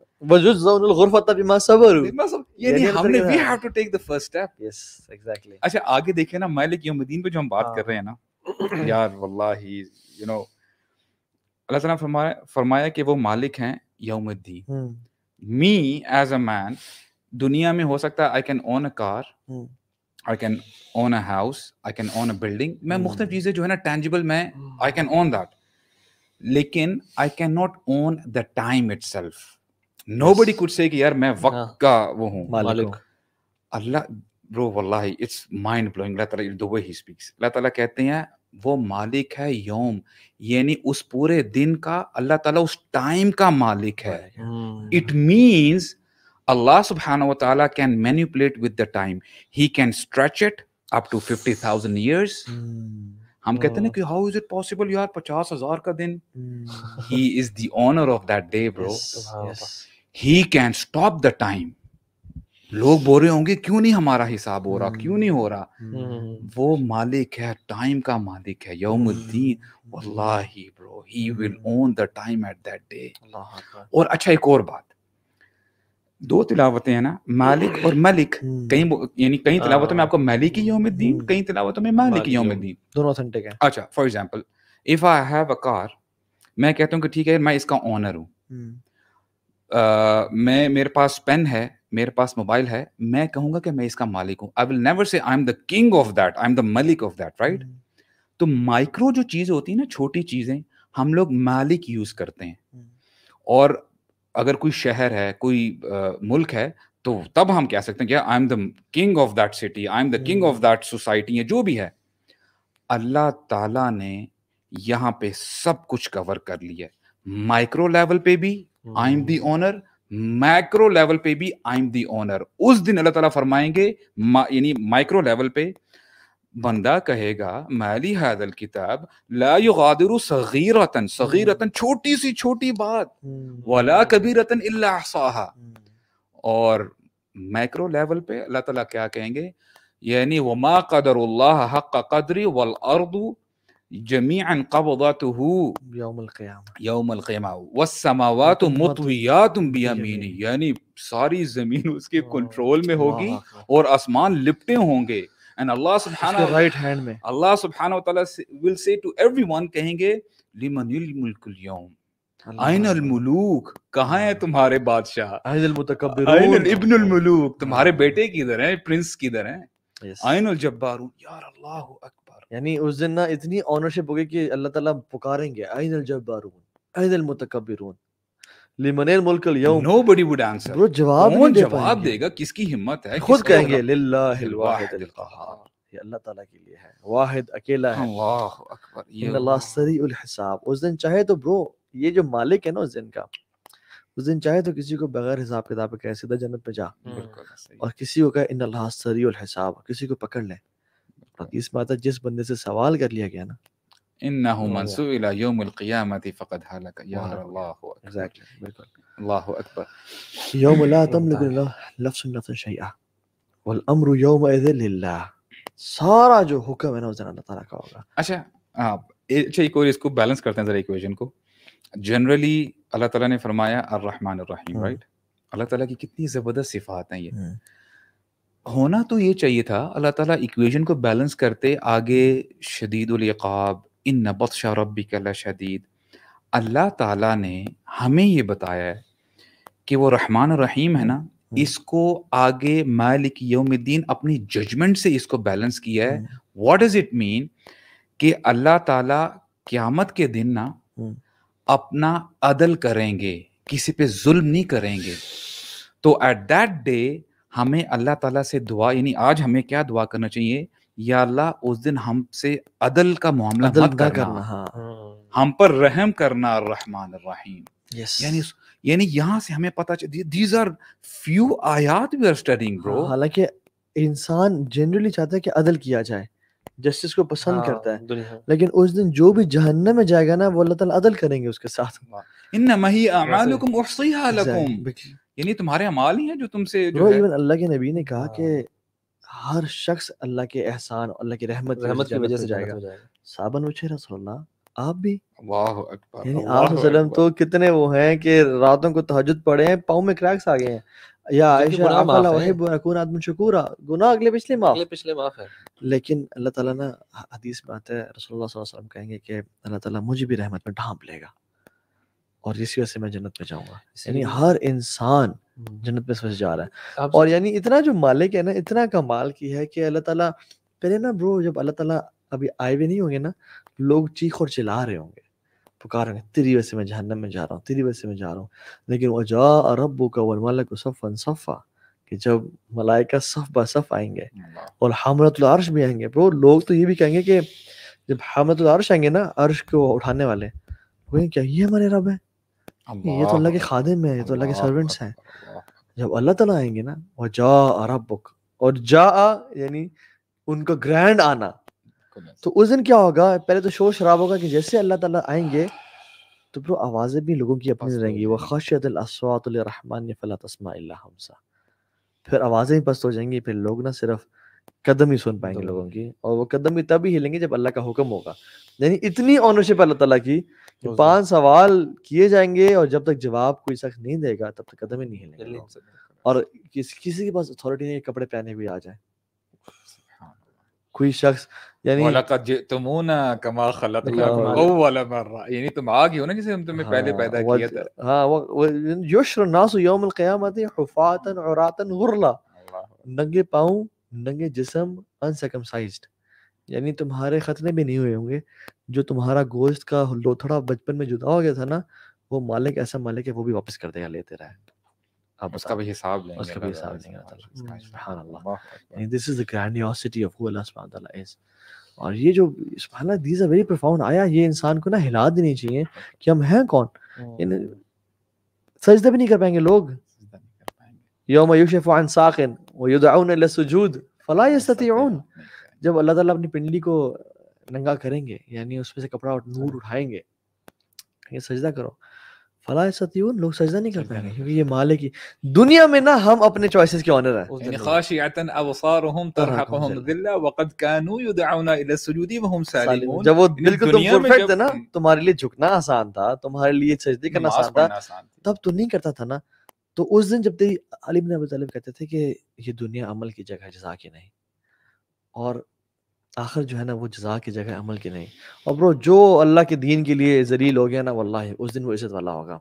हाँ। अल्लाह ना अल्लाह फरमाया कि वो मालिक है यौमुद्दीन मी हम्म। एज अ मैन दुनिया में हो सकता है I can own a car I can own a house I can own a building मैं hmm. मुख्त चीज़ें जो है ना टेंजिबल मैं आई कैन ओन दैट लेकिन I can not own the time itself nobody कुछ से कि यार मैं हाँ। वक्त हाँ, का वो हूँ अल्लाह ब्रो वल्लाही इट्स माइंड ब्लोइंग दुबई ही स्पीक्स अल्लाह ताला कहते हैं वो मालिक है योम यानी उस पूरे दिन का अल्लाह ताला उस टाइम का मालिक है it means hmm. Allah subhanahu wa ta'ala can manipulate with the time. He can stretch it up to 50,000 years. Hmm. Hum हम कहते हैं कि हाउ इज इट पॉसिबल यार पचास हजार he is the owner of that day, bro. Yes. Yes. He can stop the time. लोग बोल रहे होंगे क्यों नहीं हमारा हिसाब हो रहा क्यों नहीं हो रहा वो मालिक है टाइम का मालिक है यौमुद्दीन वल्लाही bro he will own the time at that day और अच्छा एक और बात दो तिलावतें हैं ना मालिक और मलिक हम्म। कई यानी कई तिलावतों में हाँ। आपको मालिक योम दीन हम्म। कई तिलावतों में मालिक योम दीन दोनों ऑथेंटिक हैं अच्छा for example if I have a car मैं कहता हूँ कि ठीक है मैं इसका ऑनर हूँ uh, मैं मेरे पास पेन है मेरे पास मोबाइल है मैं कहूंगा कि मैं इसका मालिक हूं आई will never say I am the king of that I am the मलिक ऑफ दैट राइट तो माइक्रो जो चीज होती है ना छोटी चीजें हम लोग मालिक यूज करते हैं और अगर कोई शहर है कोई आ, मुल्क है तो तब हम कह सकते हैं कि I am the king of that city I am the king hmm. Of that society या जो भी है अल्लाह ताला ने यहाँ पे सब कुछ कवर कर लिया माइक्रो लेवल पे भी I am the owner hmm. Macro level पे भी आई एम दी ओनर उस दिन अल्लाह ताला फरमाएंगे मा, यानी माइक्रो लेवल पे बंदा कहेगा माली हादल किताब ला रतन सगीरतन रतन हम्म। छोटी सी छोटी बात हम्म। वाला कबीरतन रतन अहसाहा हम्म। और मैक्रो लेवल पे अल्लाह ताला क्या कहेंगे यानी वमा कदर हक कदरी वल अर्दु यानी सारी जमीन उसके कंट्रोल में होगी और आसमान लिपटे होंगे एंड अल्लाह सुब्हाना राइट हैंड में अल्लाह सुब्हाना तआला विल से टू एवरीवन कहेंगे लिमनिल मुल्क अल यौम अल मुलूक कहाँ है तुम्हारे बादशाह अल मुतकब्बिरून अल मुलूक तुम्हारे बेटे किधर हैं प्रिंस किधर हैं अल जब्बारून यार अल्लाह अकबर यानी उस दिन ना इतनी ऑनरशिप होगी कि अल्लाह ताला पुकारेंगे आइनल जब्बारून अल मुतकब्बिरून लिमनेल मुल्क नोबडी वुड आंसर ब्रो जवाब कौन जवाब देगा किसकी हिम्मत है खुद कहेंगे लिल्लाहिल वाहिद अल कहार ये अल्लाह ताला के लिए है वाहिद अकेला है अल्लाह अकबर ये अल्लाह सरीउल हिसाब उस दिन चाहे तो ब्रो ये जो मालिक है ना उस दिन का उस दिन चाहे तो किसी को बगैर हिसाब किताब के कैसे सीधा जन्नत पे जा हम्म। और किसी को कहे इन अल्लाह सरीउल हिसाब किसी को पकड़ ले इस में जिस बंदे से सवाल कर लिया गया ना इन्नहु मनसू इला यौम القيامه فقد هلك या अल्लाह अकबर एग्जैक्टली बिल्कुल अल्लाह अकबर यौम ला तमलिक नफ्स नफ्स शैआ वल अमरु यौम इذ लिल्लाह सारा जो हुक्म है ना उस दिन अल्लाह ताला का होगा अच्छा आप अच्छा एक और इसको बैलेंस करते हैं जरा इक्वेशन को जनरली अल्लाह ताला ने फरमाया अर रहमान रहीम राइट अल्लाह ताला की कितनी ज़बरदस्त सिफात हैं ये होना तो ये चाहिए था अल्लाह ताला इक्वेशन को बैलेंस करते आगे शदीद उलकाब इन बदशा रबी कला शदीद अल्लाह ताला ने हमें ये बताया है कि वो रहमान रहीम है ना हम्म। इसको आगे मालिक योमद्दीन अपनी जजमेंट से इसको बैलेंस किया है व्हाट डज इट मीन कि अल्लाह ताला क्यामत के दिन ना हम्म। अपना अदल करेंगे किसी पे जुल्म नहीं करेंगे तो एट दैट डे हमें अल्लाह ताला से दुआ यानी आज हमें क्या दुआ करना चाहिए या अल्लाह उस दिन हमसे अदल का मामला मत करना, करना हाँ।, हाँ। हम पर रहम करना रहमान रहीम yes. यानी यानी यहाँ से हमें पता चल दीज आर फ्यू आयात वी आर स्टडिंग ब्रो हालांकि इंसान जनरली चाहता है कि अदल किया जाए जस्टिस को पसंद हाँ, करता है लेकिन उस दिन जो भी जहन्नम में जाएगा ना वो अल्लाह ताला अदल करेंगे उसके साथ यानी तुम्हारे अमाल ही हैं जो तुमसे जो इवन अल्लाह के नबी ने कहा हाँ। कि हर शख्स अल्लाह के एहसान अल्लाह की रहमत रहमत की वजह से जाएगा साबन उछे रसोल्ला आप भी वाह अकबर आप सलम तो कितने वो हैं कि रातों को तहजद पड़े हैं पाँव में क्रैक्स आ गए हैं या आयशा अफला वहिब आदमी अगले पिछले माफ अगले पिछले माफ है लेकिन अल्लाह ताला ना हदीस में आता है रसूलुल्लाह सल्लल्लाहु अलैहि वसल्लम कहेंगे कि अल्लाह ताला मुझे भी रहमत में ढांप लेगा और इसी वजह से मैं जन्नत में जाऊंगा यानी हर इंसान हम्म। जन्नत में जा रहा है और यानी इतना जो मालिक है ना इतना कमाल की है कि अल्लाह ताला पहले ना ब्रो जब अल्लाह ताला अभी आए भी नहीं होंगे ना लोग चीख और चिल्ला रहे होंगे पुकार रहे तेरी वजह से मैं जहन्नम में जा रहा हूँ तेरी वजह से मैं जा रहा हूँ लेकिन वो जा रबू का वल मलक सफ़न सफ़ा कि जब मलाइका सफ़ सफ आएंगे और हमरतुल अर्श भी आएंगे ब्रो लोग तो ये भी कहेंगे कि जब हमरतुल अर्श आएंगे ना अर्श को उठाने वाले वो क्या ये हमारे रब है ये तो अल्लाह के खादिम है ये तो अल्लाह के सर्वेंट्स हैं जब अल्लाह ताला आएंगे ना वह जा रबुक और जा यानी उनका ग्रैंड आना तो उस दिन क्या होगा पहले तो शोर शराब होगा कि जैसे अल्लाह ताला आएंगे तो फिर आवाज़ें भी लोगों की अपनी तो रहेंगी वह खशियत फला फिर आवाज़ें भी पस्त हो जाएंगी फिर लोग ना सिर्फ कदम ही सुन पाएंगे लोगों की और वो कदम भी तभी हिलेंगे जब अल्लाह का हुक्म होगा यानी इतनी ऑनरशिप अल्लाह ताला की कि तो पांच सवाल किए जाएंगे और जब तक जवाब कोई शख्स नहीं देगा तब तक कदम ही नहीं हिलेंगे और किस, किसी के पास अथॉरिटी नहीं कपड़े पहने हुए आ जाए कोई शख्स यानी कमा खलत यानी तुम आ गए हो ना जिसे हम तुम्हें पहले हाँ, पैदा किया था हाँ, यौम हुफातन उरातन गुरला नंगे पांव नंगे जिस्म अनसर्कमसाइज्ड यानी तुम्हारे खतने भी नहीं हुए होंगे जो तुम्हारा गोश्त का लोथड़ा बचपन में जुदा हो गया था ना वो मालिक ऐसा मालिक है वो भी वापस कर देगा लेते रहे अब उसका भी हिसाब लेंगे उसका भी हिसाब लेंगे सुभान Allah this is the grandiosity of who Allah सुभान अल्लाह इज और ये जो सुभान आर वेरी प्रोफाउंड आया ये इंसान को ना हिला देनी चाहिए कि हम हैं कौन सजदा भी नहीं कर पाएंगे लोग यौम अन साकिन व फला जब अल्लाह ताला अपनी पिंडली को नंगा करेंगे यानी उसमें से कपड़ा नूर उठाएंगे ये सजदा करो फला सत्यून तो लोग सजदा नहीं कर पाएंगे क्योंकि ये माले की दुनिया में ना हम अपने चॉइसेस के ऑनर हैं यानी खाशियतन अबसारहुम तरहकुहुम जिल्ला हाँ, हाँ, वकद कानू युदउना इला सुजूदी वहुम सालिमून जब वो बिल्कुल तुम परफेक्ट थे ना हम्म। तुम्हारे लिए झुकना आसान था तुम्हारे लिए सजदे करना आसान था तब तो नहीं करता था ना तो उस दिन जब तेरी अली बिन अबी तालिब कहते थे कि ये दुनिया अमल की जगह है जजा की नहीं और आखिर जो है ना वो जजा की जगह अमल की नहीं और ब्रो जो अल्लाह के दीन के लिए जरील हो गया ना वल्ला उस दिन वो इज्जत वाला होगा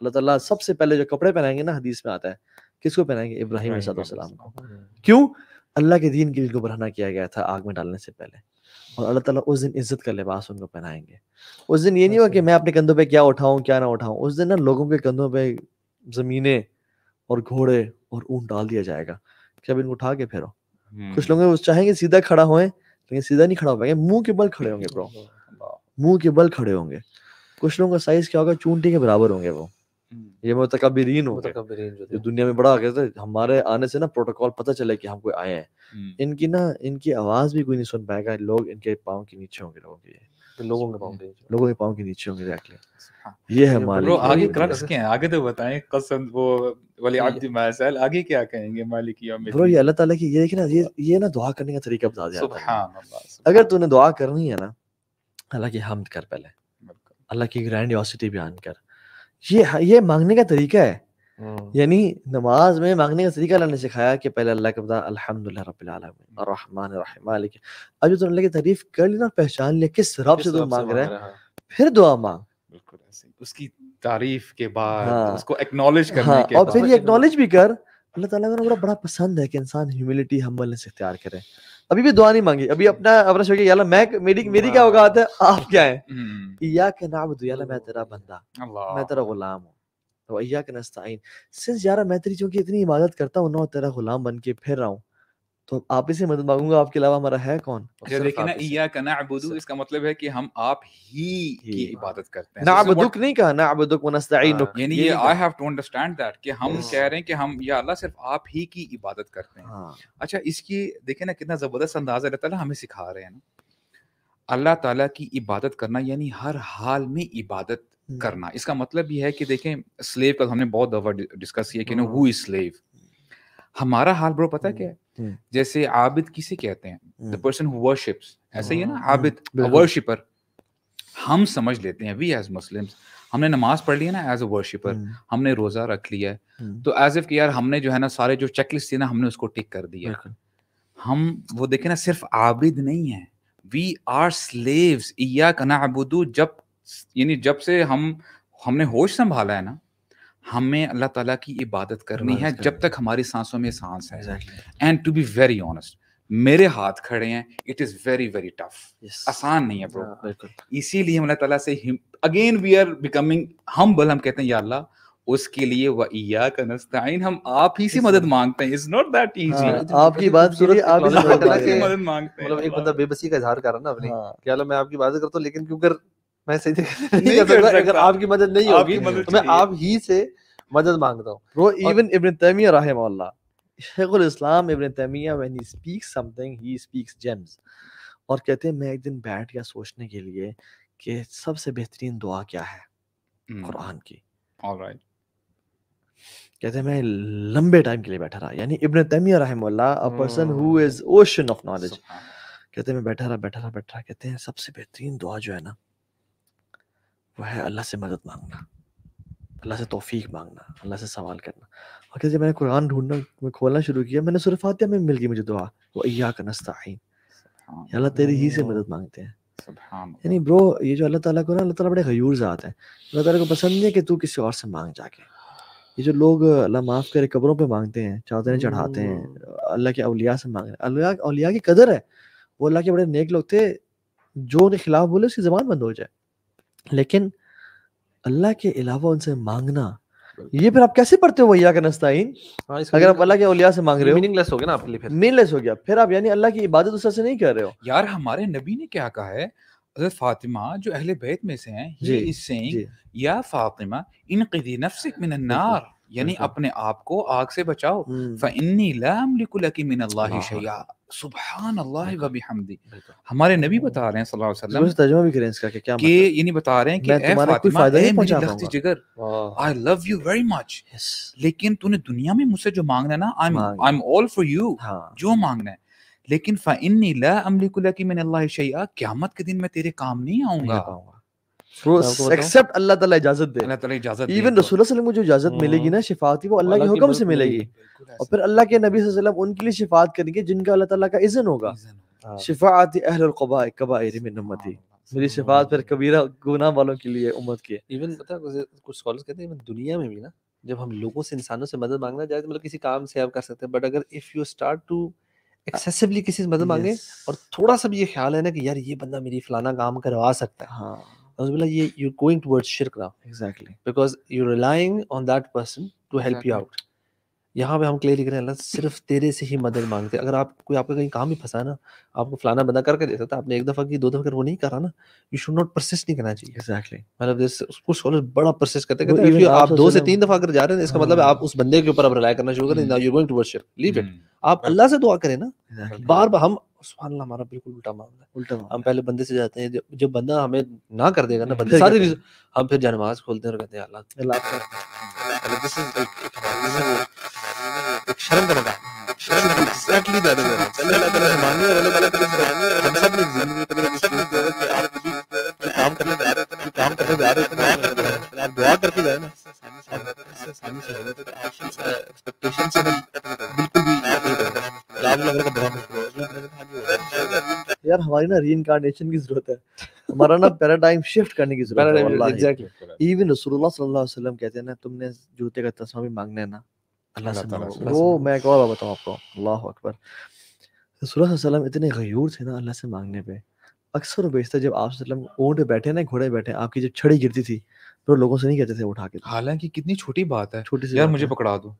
अल्लाह ताला सबसे पहले जो कपड़े पहनाएंगे ना हदीस में आता है किसको पहनाएंगे इब्राहिम सलाम को क्यों अल्लाह के दीन के लिए बरहना किया गया था आग में डालने से पहले और अल्लाह ताला उस दिन इज्जत का लिबास उनको पहनाएंगे उस दिन ये नहीं हुआ अच्छा। कि मैं अपने कंधों पे क्या उठाऊं क्या ना उठाऊं उस दिन ना लोगों के कंधों पे जमीने और घोड़े और ऊन डाल दिया जाएगा कि अब इनको उठा के फेरो कुछ हम्म। लोग चाहेंगे सीधा खड़ा हो लेकिन सीधा नहीं खड़ा हो पाएंगे मुंह के बल खड़े होंगे ब्रो मुंह के बल खड़े होंगे कुछ लोगों का साइज क्या होगा चूंटी के बराबर होंगे वो हम्म। ये मुतकबरीन मतलब होते तो जो दुनिया में बड़ा आगे हमारे आने से ना प्रोटोकॉल पता चले कि हम कोई आए हैं हम्म। इनकी ना इनकी आवाज भी कोई नहीं सुन पाएगा लोग इनके पाँव के नीचे होंगे लोगों के लोगों के पाँव के नीचे लोगों के पाँव के नीचे होंगे एग्जैक्टली हाँ। ये है मालिक ब्रो आगे क्रक्स क्या है आगे तो बताएं कसम वो वली आब्दी मासल आगे क्या कहेंगे मालिक या मेरे ब्रो ये अल्लाह ताला की ये देखिए ना ये ये ना दुआ करने का तरीका बता दिया सुभान अल्लाह अगर तूने दुआ करनी है ना अल्लाह की हमद कर पहले अल्लाह की ग्रैंडियोसिटी बयान कर ये ये मांगने का तरीका है हाँ। यानी नमाज में मांगने का तरीका अल्लाह ने सिखाया कि पहले अल्लाह के बता अल्हम्दुलिल्लाह रब्बिल आलमीन और हम्म। रहमान रहीम मालिक अब जो तुमने अल्लाह तारीफ कर ली ना पहचान लिया किस रब से तुम मांग रहे हैं हाँ। फिर दुआ मांग बिल्कुल उसकी तारीफ के बाद हाँ, उसको एक्नॉलेज हाँ, करने हाँ, के और फिर ये एक्नॉलेज भी कर अल्लाह ताला का बड़ा बड़ा पसंद है कि इंसान ह्यूमिलिटी हम्बलनेस इख्तियार करे अभी भी दुआ नहीं मांगी अभी अपना अपना सोचिए यार मैं मेरी मेरी क्या औकात है आप क्या है या के नाम दुआ मैं तेरा बंदा मैं तेरा गुलाम हूँ वैया के नस्ताइन सिंस यार मैं तेरी चूँकि इतनी इबादत करता हूँ ना तेरा गुलाम बन के फिर रहा हूँ तो आप ही से मदद मांगूंगा आपके अलावा हमारा है कौन अच्छा, देखिए ना इया का नाबुदु इसका मतलब है कि हम आप ही की इबादत करते हैं ना नाबुदुक नहीं कहा नाबुदुक व नस्ताईनुक हाँ, यानी ये I have to understand that कि हम हाँ। कह रहे हैं कि हम या अल्लाह सिर्फ आप ही की इबादत करते हैं हाँ। अच्छा इसकी देखिए ना कितना जबरदस्त अंदाज है ताला हमें सिखा रहे हैं ना अल्लाह ताला की इबादत करना यानी हर हाल में इबादत करना इसका मतलब ये है कि देखें स्लेव का तो हमने बहुत दफा डिस्कस किया कि नो हु इज स्लेव हमारा हाल ब्रो पता हम्म, क्या है हम्म। जैसे आबिद किसे कहते हैं द पर्सन हु वर्शिप्स ऐसे ही है ना हाँ, आबिद वर्शिपर हाँ, हम समझ लेते हैं वी एज मुस्लिम हमने नमाज पढ़ ली है ना एज अ वर्शिपर हमने रोजा रख लिया है हम्म। तो एज इफ यार हमने जो है ना सारे जो चेकलिस्ट थी ना हमने उसको टिक कर दिया हम वो देखे ना सिर्फ आबिद नहीं है वी आर स्लेव्स इया कना जब यानी जब से हम हमने होश संभाला है ना हमें अल्लाह ताला की इबादत करनी है जब तक हमारी सांसों में सांस है and to be very honest मेरे हाथ खड़े हैं it is very very tough आसान नहीं है ब्रो इसीलिए हम अल्लाह ताला से अगेन वी आर बिकमिंग हम बल हम कहते हैं या अल्लाह उसके लिए वइया का नस्ताइन हम आप ही से मदद मांगते हैं इज नॉट दैट इजी आपकी बात सुन आप से मदद मांगते हैं मतलब एक बंदा बेबसी का इजहार कर रहा है ना अपनी हाँ। क्या मैं आपकी बात करता हूं लेकिन क्योंकि मैं सही नहीं कर सकता अगर आपकी मदद नहीं होगी तो मैं आप ही से मदद मांगता हूँ वो इवन इब्न तैमिया रहमल्ला शेखुल इस्लाम Ibn Taymiyyah when he speaks something he speaks gems और कहते हैं मैं एक दिन बैठ गया सोचने के लिए कि सबसे बेहतरीन दुआ क्या है हम्म। कुरान की ऑलराइट कहते हैं मैं लंबे टाइम के लिए बैठा रहा यानी इब्न तैमिया रहमल्ला a person who is ocean of knowledge कहते हैं मैं बैठा रहा बैठा रहा बैठा रहा कहते हैं सबसे बेहतरीन दुआ जो है ना वह है अल्लाह से मदद मांगना अल्लाह से तोफीक मांगना अल्लाह से सवाल करना और जब मैंने कुरान ढूंढना मैं खोलना शुरू किया मैंने सुरफ सुरफातिया में मिल गई मुझे दुआ वो अय्या का नस्ताइन अल्लाह तेरी ही से मदद मांगते हैं यानी ब्रो ये जो अल्लाह ताला को ना अल्लाह ताला बड़े गयूर ज़ात है अल्लाह ताला को पसंद नहीं है कि तू किसी और से मांग जाके ये जो लोग अल्लाह माफ़ करे कब्रों पे मांगते हैं चादरें हम्म। चढ़ाते हैं अल्लाह के अलिया से मांग रहे हैं अल्लाह अलिया की कदर है वो अल्लाह के बड़े नेक लोग थे जो उनके खिलाफ बोले उसकी जबान बंद हो जाए लेकिन अल्लाह के अलावा उनसे मांगना ये फिर आप कैसे पढ़ते हो भैया का नस्ताइन हाँ, अगर आप मतलब अल्लाह के औलिया से मांग रहे हो मीनिंगलेस हो गया ना आपके लिए फिर मीनिंगलेस हो गया फिर आप यानी अल्लाह की इबादत उससे नहीं कर रहे हो यार हमारे नबी ने क्या कहा है अगर फातिमा जो अहले बैत में से हैं ही इज या फातिमा इनकिदी नफ्सिक मिन अन्नार यानी अपने आप को आग से बचाओ हम्म। सुबहान अल्लाह हमारे नबी बता रहे हैं भी करें इसका कि क्या कि मतलब? यानी बता रहे हैं कि जिगर I love you very much लेकिन तूने दुनिया में मुझसे जो मांगना है ना I am I am all for you जो मांगना है लेकिन फ़इन्नी ला अमलिकु लकी मिन अल्लाह शैया क्यामत के दिन मैं तेरे काम नहीं आऊंगा एक्सेप्ट अल्लाह ताला इजाजत दे अल्लाह ताला इजाजत इवन रसूल को जो इजाजत हम्म। मिलेगी ना शिफात की वो अल्लाह के हुक्म से मिलेगी और फिर अल्लाह के नबी सल्लम उनके लिए शिफात करेंगे जिनका अल्लाह ताला का इज़न होगा हाँ। शिफात अहल हाँ, हाँ, मेरी शिफात फिर कबीरा गुनाह वालों के लिए उम्मत इवन पता कुछ स्कॉलर्स कहते हैं दुनिया में भी ना जब हम लोगों से इंसानों से मदद मांगना चाहते तो मतलब किसी काम से आप कर सकते हैं बट अगर if you start to excessively किसी से मदद मांगे और थोड़ा सा भी ये ख्याल है ना कि यार ये बंदा मेरी फलाना काम करवा सकता है हाँ Auzubillah, you're going towards shirk now. Exactly. Because you're relying on that person to help exactly. you out. यहाँ पे हम क्लियर लिख रहे हैं अल्लाह सिर्फ तेरे से ही मदद मांगते अगर आप कोई आपका कहीं काम ही फंसा ना आपको फलाना बंदा करके देता था आपने एक दफ़ा की दो दफ़ा कर वो नहीं करा ना यू शुड नॉट प्रोसेस नहीं करना चाहिए एग्जैक्टली मतलब जैसे उसको स्कॉलर बड़ा प्रोसेस करते कहते हैं आप तो दो से तीन दफ़ा अगर जा रहे हैं इसका मतलब आप हाँ। उस बंदे के ऊपर अब रिलाई करना शुरू करें now you going to worship leave it आप अल्लाह से दुआ करें ना बार बार हम हमारा बिल्कुल उल्टा मामला उल्टा हम पहले बंदे से जाते हैं जब बंदा हमें ना कर देगा ना हम्म, बंदे सारे हम फिर जानमाज खोलते हैं और कहते हैं अल्लाह शर्म का बिल्कुल भी लाभ लग रहा था यार हमारी ना री की जरूरत है हमारा ना पैराडाइम शिफ्ट करने की जरूरत है इवन रसूलुल्लाह सल्लल्लाहु अलैहि वसल्लम कहते हैं ना तुमने जूते का तस्मा भी मांगना है ना अल्लाह से मांगो वो मैं एक और बताऊं आपको अल्लाह अकबर रसूलुल्लाह इतने गयूर थे ना अल्लाह से मांगने पे अक्सर बेचता जब आप ऊँट बैठे ना घोड़े बैठे आपकी जब छड़ी गिरती थी तो लोगों से नहीं कहते थे उठा के हालांकि कितनी छोटी बात है छोटी सी यार मुझे पकड़ा दो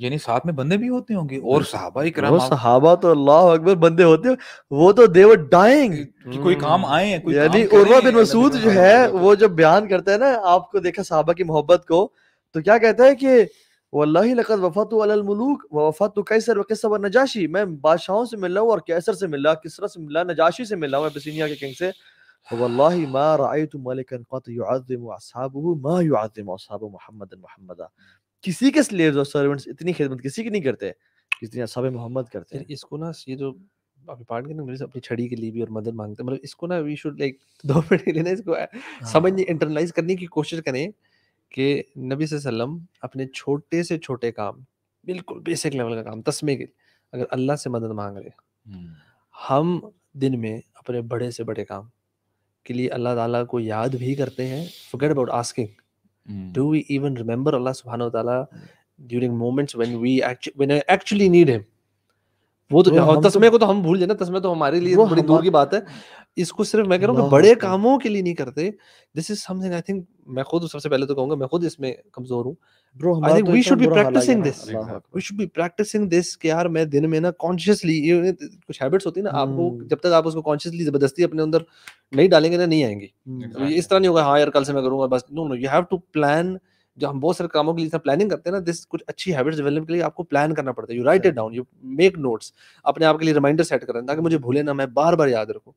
यानी साथ में बंदे भी होते होंगे और सहाबा इकराम सहाबा तो अल्लाह अकबर बंदे होते हो, वो तो देवर डाइंग कि कोई काम हम्म। आए कोई यानी उर्वा बिन मसूद जो है वो जब बयान करता है ना आपको देखा सहाबा की मोहब्बत को तो क्या कहता है कि लकद वफातु मुलूक व कैसर व नजाशी मैं बादशाहों से मिला और कैसर से मिला किसरा से मिला नजाशी से मिला हूं अबिसिनिया के किंग से तो किसी के स्लेव्स और सर्वेंट्स इतनी खिदमत किसी की नहीं करते जितनी सब मोहम्मद करते हैं इसको ना ये जो अभी पार्ट के ना अपनी छड़ी के लिए भी और मदद मांगते हैं मतलब इसको ना वी शुड लाइक दो मिनट के लिए ना इसको समझ इंटरनलाइज हाँ। करने की कोशिश करें कि नबी सल्लम अपने छोटे से छोटे काम बिल्कुल बेसिक लेवल का काम तस्मे के अगर अल्लाह से मदद मांग रहे हम्म। हम दिन में अपने बड़े से बड़े काम के लिए अल्लाह ताला को याद भी करते हैं forget about asking Hmm. Do we even remember Allah subhanahu wa ta'ala hmm. during moments when we actually when I actually need him? वो तो और तस्मे तो को तो हम भूल जाए तस्मे तो हमारे लिए बड़ी दूर की बात है इसको सिर्फ मैं कह रहा हूँ हाँ, बड़े हाँ, हाँ। कामों के लिए नहीं करते this is something I think मैं खुद सबसे पहले तो कहूंगा मैं खुद इसमें कमजोर हूँ तो ना होती है ना आपको हम्म। जब तक आप उसको जबरदस्ती अपने अंदर नहीं डालेंगे ना नहीं आएंगे हम्म। तो इस तरह नहीं होगा हाँ यार कल से मैं करूंगा बस no no you have to plan जो हम बहुत सारे कामों के लिए प्लानिंग करते हैं ना दिस कुछ अच्छी हैबिट्स डेवलप के लिए आपको प्लान करना पड़ता है you write it down you make notes अपने आप के लिए रिमाइंडर सेट करें ताकि मुझे भूले ना मैं बार बार याद रखू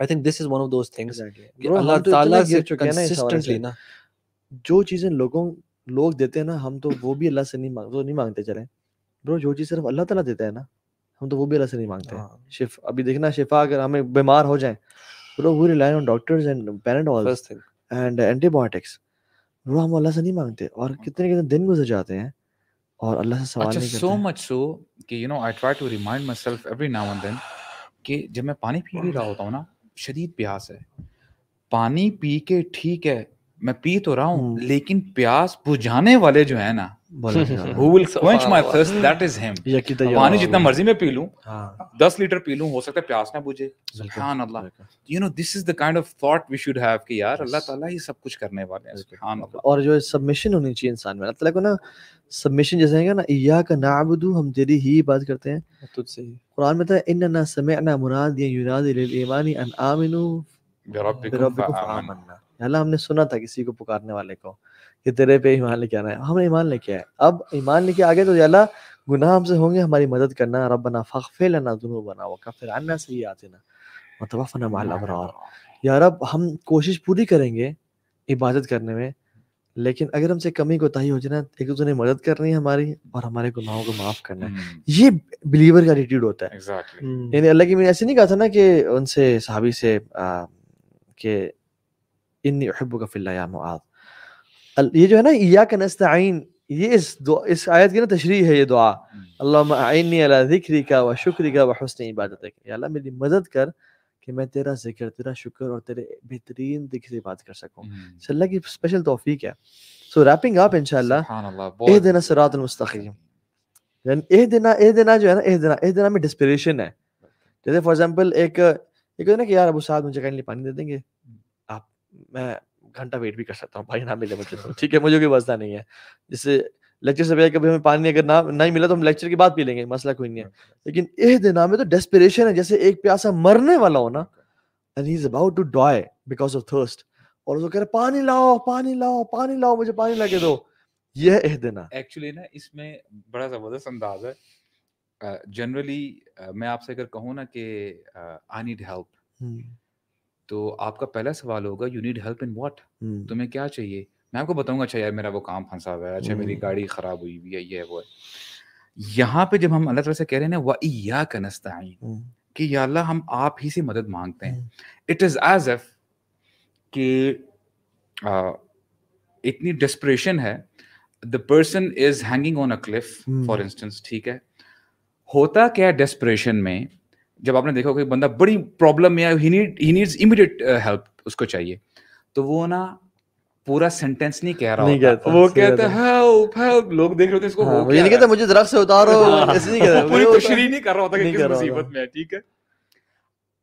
I think this is one of those things Allah तो जो चीजें लोगों लोग देते हैं ना हम तो वो भी अल्लाह से नहीं मांग तो नहीं मांगते चले ब्रो जो चीज सिर्फ अल्लाह ताला देता है ना हम तो वो भी अल्लाह से नहीं मांगते हाँ। शिफ अभी देखना शिफा अगर हमें बीमार हो जाए bro we rely on doctors and parent all and antibiotics वो हम अल्लाह से नहीं मांगते और कितने कितने दिन गुजर जाते हैं और अल्लाह से सवाल अच्छा, नहीं करते सो मच सो कि you know I try to remind myself every now and then कि जब मैं पानी पी भी रहा होता हूँ ना शदीद प्यास है पानी पी के ठीक है मैं पी तो रहा हूँ हम्म। लेकिन प्यास बुझाने वाले जो है ना तो पानी जितना मर्जी में पी लूं हाँ। दस लीटर पी लूं हो सकता है प्यास ना बुझे सुबहान Allah you know this is the kind of thought we should have कि यार अल्लाह ताला ही सब कुछ करने वाले हैं सुबहान अल्लाह और जो सबमिशन होनी चाहिए इंसान में अल्लाह को ना सबमिशन जैसे है ना इया का नाबुदु हम तेरी ही बात करते हैं हाँ, तुझसे ही कुरान में था तो इन्ना समिअना मुनादियन युनादी लिल ईमानी अन आमिनू बिरब्बिकुम फआमन्ना अल्लाह हमने सुना था किसी को पुकारने वाले को कि तेरे पे ईमान लेके आना है हमने ईमान लेके आए अब ईमान लेके आगे तो अल्लाह गुनाह हमसे होंगे हमारी मदद करना रब बना फ़े लना जुनू बना वो का फिर आना सही आते ना मतवफ़ना माल अबरार या रब हम कोशिश पूरी करेंगे इबादत करने में लेकिन अगर हमसे कमी कोताही हो जाए ना एक दूसरे ने मदद करनी है हमारी और हमारे गुनाहों को माफ करना है हम्म। ये बिलीवर का एटीट्यूड होता है exactly. हम्म। यानी अल्लाह की मैंने ऐसे नहीं कहा था ना कि उनसे साहबी से आ, के इन अहबुका फिल्ला ये जो है ना या का नस्त आइन ये इस दु, इस आयत की ना तशरी है ये दुआ अल्लाह ज़िक्री का व शुक्र का व हसन इबादत का मेरी मदद कर कि मैं तेरा जिक्र तेरा शुक्र और तेरे बेहतरीन दिख से बात कर सकूँ अल्लाह की स्पेशल तोफीक है सो रैपिंग आप इंशाल्लाह एह देना सिरात एह देना एह देना जो है ना एह देना एह देना में डिस्परेशन है जैसे फॉर एग्जाम्पल एक एक होता ना कि यार अब साथ मुझे कहीं पानी दे देंगे मैं घंटा वेट भी कर सकता हूँ भाई ना मिले मुझे तो। ठीक है मुझे कोई मसला नहीं है जैसे लेक्चर से भैया कभी हमें पानी अगर ना नहीं मिला तो हम लेक्चर के बाद पी लेंगे मसला कोई नहीं है अच्छा, अच्छा। लेकिन एह दिना में तो डेस्पिरेशन है जैसे एक प्यासा मरने वाला हो ना and he is about to die because of thirst और वो कह रहे पानी लाओ पानी लाओ पानी लाओ मुझे पानी लगे दो यह एह दिना एक्चुअली ना इसमें बड़ा जबरदस्त अंदाज है जनरली uh, uh, मैं आपसे अगर कहूँ ना कि आई नीड हेल्प तो आपका पहला सवाल होगा you need help in what तुम्हें क्या चाहिए मैं आपको बताऊंगा अच्छा यार मेरा वो काम फंसा हुआ है अच्छा मेरी गाड़ी खराब हुई हुई है ये वो है यहाँ पे जब हम अल्लाह ताला से कह रहे हैं ना वही या कनस्ता हम्म, कि या अल्लाह हम आप ही से मदद मांगते हैं इट इज एज एफ कि इतनी डिस्परेशन है the person is hanging on a cliff for instance ठीक है होता क्या डेस्परेशन में जब आपने देखा कोई बंदा बड़ी प्रॉब्लम में he need he needs immediate help उसको चाहिए तो वो ना पूरा सेंटेंस नहीं कह रहा नहीं कहता, वो कहते हेल्प हेल्प लोग देख रहे थे इसको हाँ, वो ये नहीं कहता मुझे जरा से उतारो ऐसे नहीं कहता पूरी तशरीह तो नहीं कर रहा होता कि किस मुसीबत में है ठीक है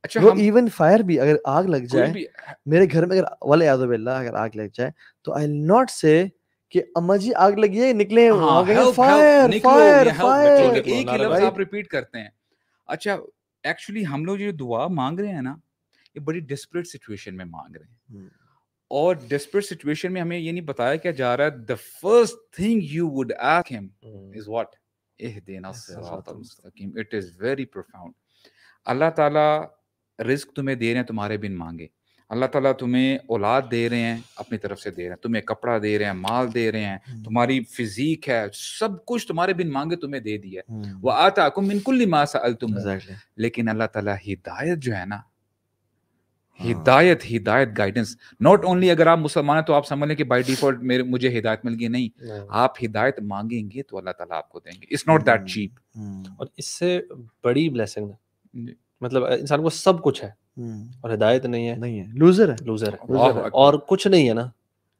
अच्छा हम इवन फायर भी अगर आग लग जाए मेरे घर में अगर वाले याद अगर आग लग जाए तो आई नॉट से कि अम्मा जी आग लगी है निकले हाँ, help, फायर, help, फायर, निकलो, फायर, निकलो, फायर, निकलो, एक ही लफ्ज आप रिपीट करते हैं अच्छा एक्चुअली हम लोग जो दुआ मांग रहे हैं ना ये बड़ी डिस्परेट सिचुएशन में मांग रहे हैं हम्म। और डिस्परेट सिचुएशन में हमें ये नहीं बताया क्या जा रहा है the first thing you would ask him is what मुस्तकीम it is very profound Allah ताला रिस्क तुम्हें दे रहे हैं तुम्हारे बिन मांगे अल्लाह ताला तुम्हें औलाद दे रहे हैं अपनी तरफ से दे रहे हैं तुम्हें कपड़ा दे रहे हैं माल दे रहे हैं हम्म। तुम्हारी फिजीक है सब कुछ तुम्हारे बिन मांगे तुम्हें दे दिया वो हम्म। वह आता बिल्कुल मासा अल तुम लेकिन अल्लाह ताला हिदायत जो है ना हाँ। हिदायत हिदायत गाइडेंस नॉट ओनली अगर आप मुसलमान हैं तो आप समझ लें कि बाई डिफॉल्ट मेरे मुझे हिदायत मिल गई नहीं।, नहीं आप हिदायत मांगेंगे तो अल्लाह ताला आपको देंगे इट्स नॉट दैट चीप और इससे बड़ी ब्लेसिंग मतलब इंसान को सब कुछ है हम्म। और हिदायत नहीं है नहीं है लूजर है लूजर है और कुछ नहीं है ना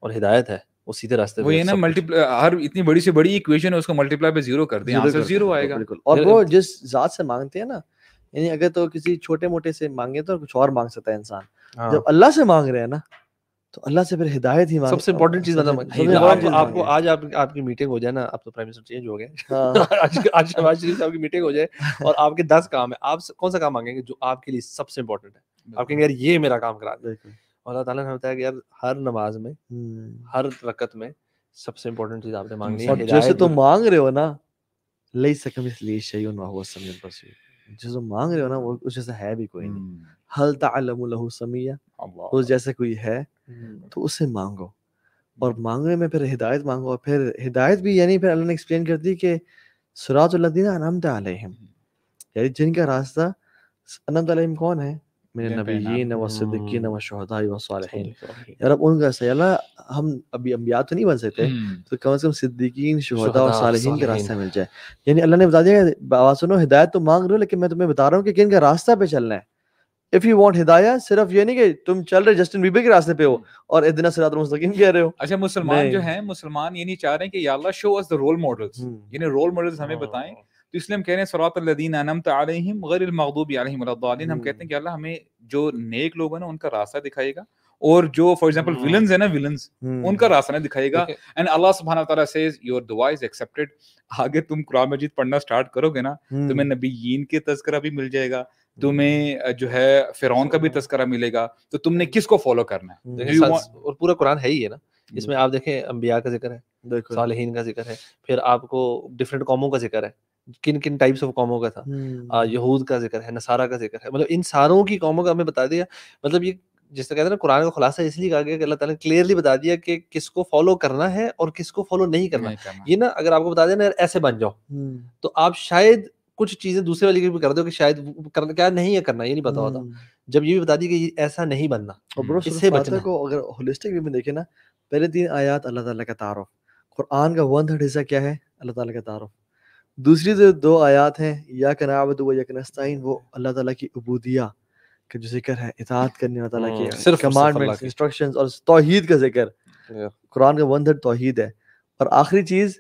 और हिदायत है वो सीधे रास्ते वो ये ना मल्टीप्लाई हर इतनी बड़ी से बड़ी इक्वेशन है उसको मल्टीप्लाई पे जीरो कर दे आंसर जीरो आएगा बिल्कुल और वो जिस जात से मांगते हैं ना यानी अगर तो किसी छोटे मोटे से मांगे तो कुछ और मांग सकता है इंसान हाँ। जब अल्लाह से मांग रहे हैं ना तो अल्लाह से फिर हिदायत ही सबसे इम्पोर्टेंट चीज मतलब आपको आज आप, आपकी मीटिंग हो जाए ना आप तो प्राइम मिनिस्टर चेंज हो गए हाँ। आज शहबाज शरीफ साहब की मीटिंग हो जाए और आपके दस काम है आप कौन सा काम मांगेंगे जो आपके लिए सबसे इम्पोर्टेंट है आप कहेंगे यार ये मेरा काम करा दे अल्लाह ताला ने बताया कि यार हर नमाज में हम्म। हर रकत में सबसे इम्पोर्टेंट चीज आपने मांगनी है जैसे तो मांग रहे हो ना ले सकम इसलिए शयन वह हुआ समझ बसीर जो मांग रहे हो ना वो उस जैसा है भी कोई नहीं हम्म। हल तलम समिया उस जैसे कोई है हम्म। तो उससे मांगो और मांगने में फिर हिदायत मांगो और फिर हिदायत भी यानी फिर अल्लाह ने एक्सप्लेन कर दी कि सरातुल्दीन अनमत तम हम्म। यानी जिनका रास्ता अनंत तम कौन है من النبيين والصديقين والشهداء والصالحين يا رب ان से अल्लाह हम अभी अम्बिया तो नहीं बन सकते तो कम से कम सिद्दीकीन शहदा और सालिहीन का रास्ता मिल जाए यानी अल्लाह ने बता दिया आवाज सुनो हिदायत तो मांग रहे हो लेकिन मैं तुम्हें बता रहा हूँ कि किन का रास्ता पे चलना है इफ यू वांट हिदायत सिर्फ ये नहीं कि तुम चल रहे जस्टिन बीबी के रास्ते पे हो और इतना सिरात मुस्तकीम कह रहे हो अच्छा मुसलमान जो है मुसलमान ये नहीं चाह रहे हैं कि या Allah show us the role models यानी रोल मॉडल्स हमें बताएं तो इसलिए हम कह रहे हैं सरातदीन अनमत आलिम गैर मखदूब आलिम वालिन हम कहते हैं कि अल्लाह हमें जो नेक लोग हैं ना उनका रास्ता दिखाएगा और जो फॉर एग्जाम्पल विलन है ना विलन हम्म। उनका रास्ता ना दिखाएगा एंड अल्लाह सुबहाना तआला सेज योर दुआ इज एक्सेप्टेड आगे तुम कुरान मजीद पढ़ना स्टार्ट करोगे ना हम्म। तुम्हें नबीयीन के तस्करा भी मिल जाएगा हम्म। तुम्हें जो है फिरौन का भी तस्करा मिलेगा तो तुमने किसको फॉलो करना है और पूरा कुरान है ही है ना इसमें आप देखें अम्बिया का जिक्र है का जिक्र है फिर आपको डिफरेंट कॉमों का जिक्र है किन किन टाइप्स ऑफ कौमों का था हम्म। यहूद का जिक्र है नसारा का जिक्र है मतलब इन सारों की कौमों का हमें बता दिया मतलब ये जिस कहते हैं ना कुरान का खुलासा इसलिए कहा गया कि अल्लाह ताला ने क्लियरली बता दिया कि किसको फॉलो करना है और किसको फॉलो नहीं करना, है ये ना अगर आपको बता देना ऐसे बन जाओ हम्म। तो आप शायद कुछ चीजें दूसरे वाली भी कर दो कि शायद करना क्या नहीं है करना ये नहीं पता होता हम्म। जब ये भी बता दी कि ऐसा नहीं बनना और इससे बचने को अगर होलिस्टिक व्यू में देखे ना पहले तीन आयात अल्लाह ताला का तारुफ कुरान का वन थर्ड हिस्सा क्या है अल्लाह ताला का तारुफ दूसरी जो दो आयात हैं या कनाबद व यकनस्ताइन वो अल्लाह ताला की उबूदिया का जो जिक्र है इताअत करने वाला ताला की हम्म, सिर्फ कमांडमेंट्स इंस्ट्रक्शंस और तौहीद का जिक्र कुरान का वन थर्ड तौहीद है और आखिरी चीज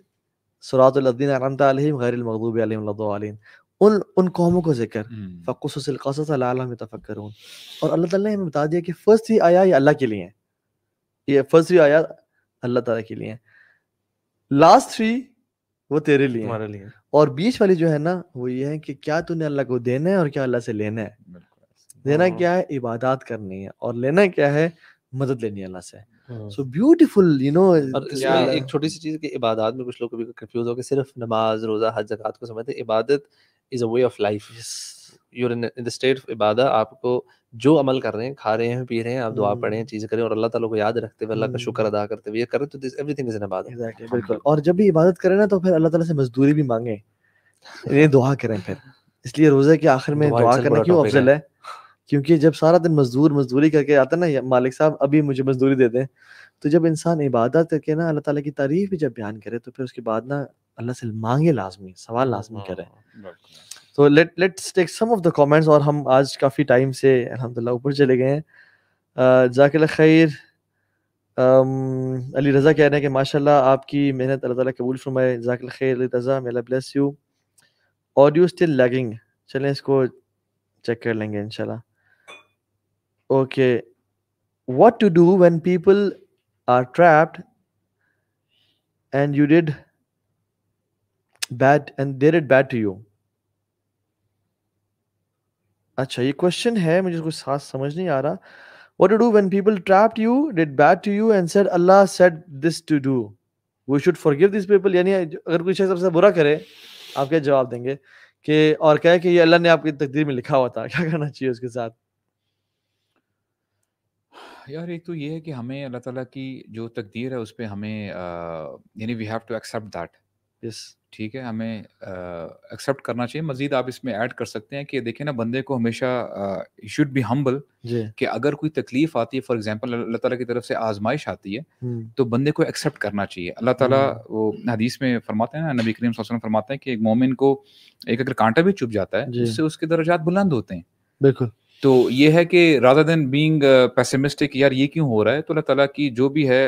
सरातुल्लदीन अनमत अलैहिम गैरिल मगदूब अलैहिम उन उन कौमों को जिक्र हम्म। फकुसुसिल क़सस अलैहिम तफक्करून और अल्लाह ताला ने हमें बता दिया कि फर्स्ट ही आया ये अल्लाह के लिए है ये फर्स्ट ही आया अल्लाह ताला के लिए है लास्ट थ्री वो तेरे लिए हमारे लिए और बीच वाली जो है ना वो ये है कि क्या तूने अल्लाह को देना है और क्या अल्लाह से लेना है देना हाँ। क्या है इबादत करनी है और लेना क्या है मदद लेनी है अल्लाह से सो ब्यूटीफुल यू नो एक छोटी सी चीज कि इबादत में कुछ लोग कभी कंफ्यूज हो के सिर्फ नमाज रोजा हज जकात को समझते इबादत is a way of life your in the state इबादा आपको जो अमल कर रहे हैं खा रहे हैं पी रहे हैं आप दुआ हम्म। पढ़े हैं चीज़ करें और अल्लाह ताला को याद रखते हुए अल्लाह का शुक्र हम्म। अदा करते हुए ये करें तो दिस एवरीथिंग इज इन इबादा बिल्कुल और जब भी इबादत करें ना तो फिर अल्लाह ताला से मजदूरी भी मांगे ये दुआ करें फिर इसलिए रोजे के आखिर में दुआ करना क्यों अफजल है क्योंकि जब सारा दिन मजदूर मजदूरी करके आता है ना मालिक साहब अभी मुझे मजदूरी दे दें तो जब इंसान इबादत करके ना अल्लाह ताला की तारीफ भी जब बयान करे तो फिर उसके बाद ना अल्लाह से मांगे लाजमी सवाल लाजमी हाँ, करे तो let let's take some of the comments और हम आज काफ़ी टाइम से अल्हम्दुलिल्लाह ऊपर चले गए हैं जाकिर खैर अली रज़ा कह रहे हैं कि माशाल्लाह आपकी मेहनत अल्लाह ताला कबूल फरमाए जाकिर खैर अली रज़ा मेला bless you audio still lagging चलें इसको चेक कर लेंगे इंशाल्लाह okay what to do when people are trapped and you did bad and they did bad to you अच्छा ये क्वेश्चन है मुझे कुछ खास समझ नहीं आ रहा what to do when people trapped you did bad to you and said allah said this to do we should forgive this people यानी अगर कोई शख्स आपसे बुरा करे आप क्या जवाब देंगे कि और कहे कि ये अल्लाह ने आपकी तकदीर में लिखा हुआ था क्या करना चाहिए उसके साथ यार एक तो ये है कि हमें अल्लाह ताला की जो तकदीर है उस पर हमें यानी we have to accept that yes ठीक है हमें एक्सेप्ट करना चाहिए मजीद आप इसमें ऐड कर सकते हैं कि देखिए ना बंदे को हमेशा शुड बी हम्बल कि अगर कोई तकलीफ आती है फॉर एग्जांपल अल्लाह ताला की तरफ से आजमाइश आती है तो बंदे को एक्सेप्ट करना चाहिए अल्लाह ताला वो हदीस में फरमाते हैं ना नबी करीम वसल्लम फरमाते हैं कि एक मोमिन को एक अगर कांटा भी चुप जाता है उससे उसके दर्जात बुलंद होते हैं बिल्कुल तो ये है कि राधा देन बींग पैसेमिस्टिक यार ये क्यों हो रहा है तो अल्लाह ताला की जो भी है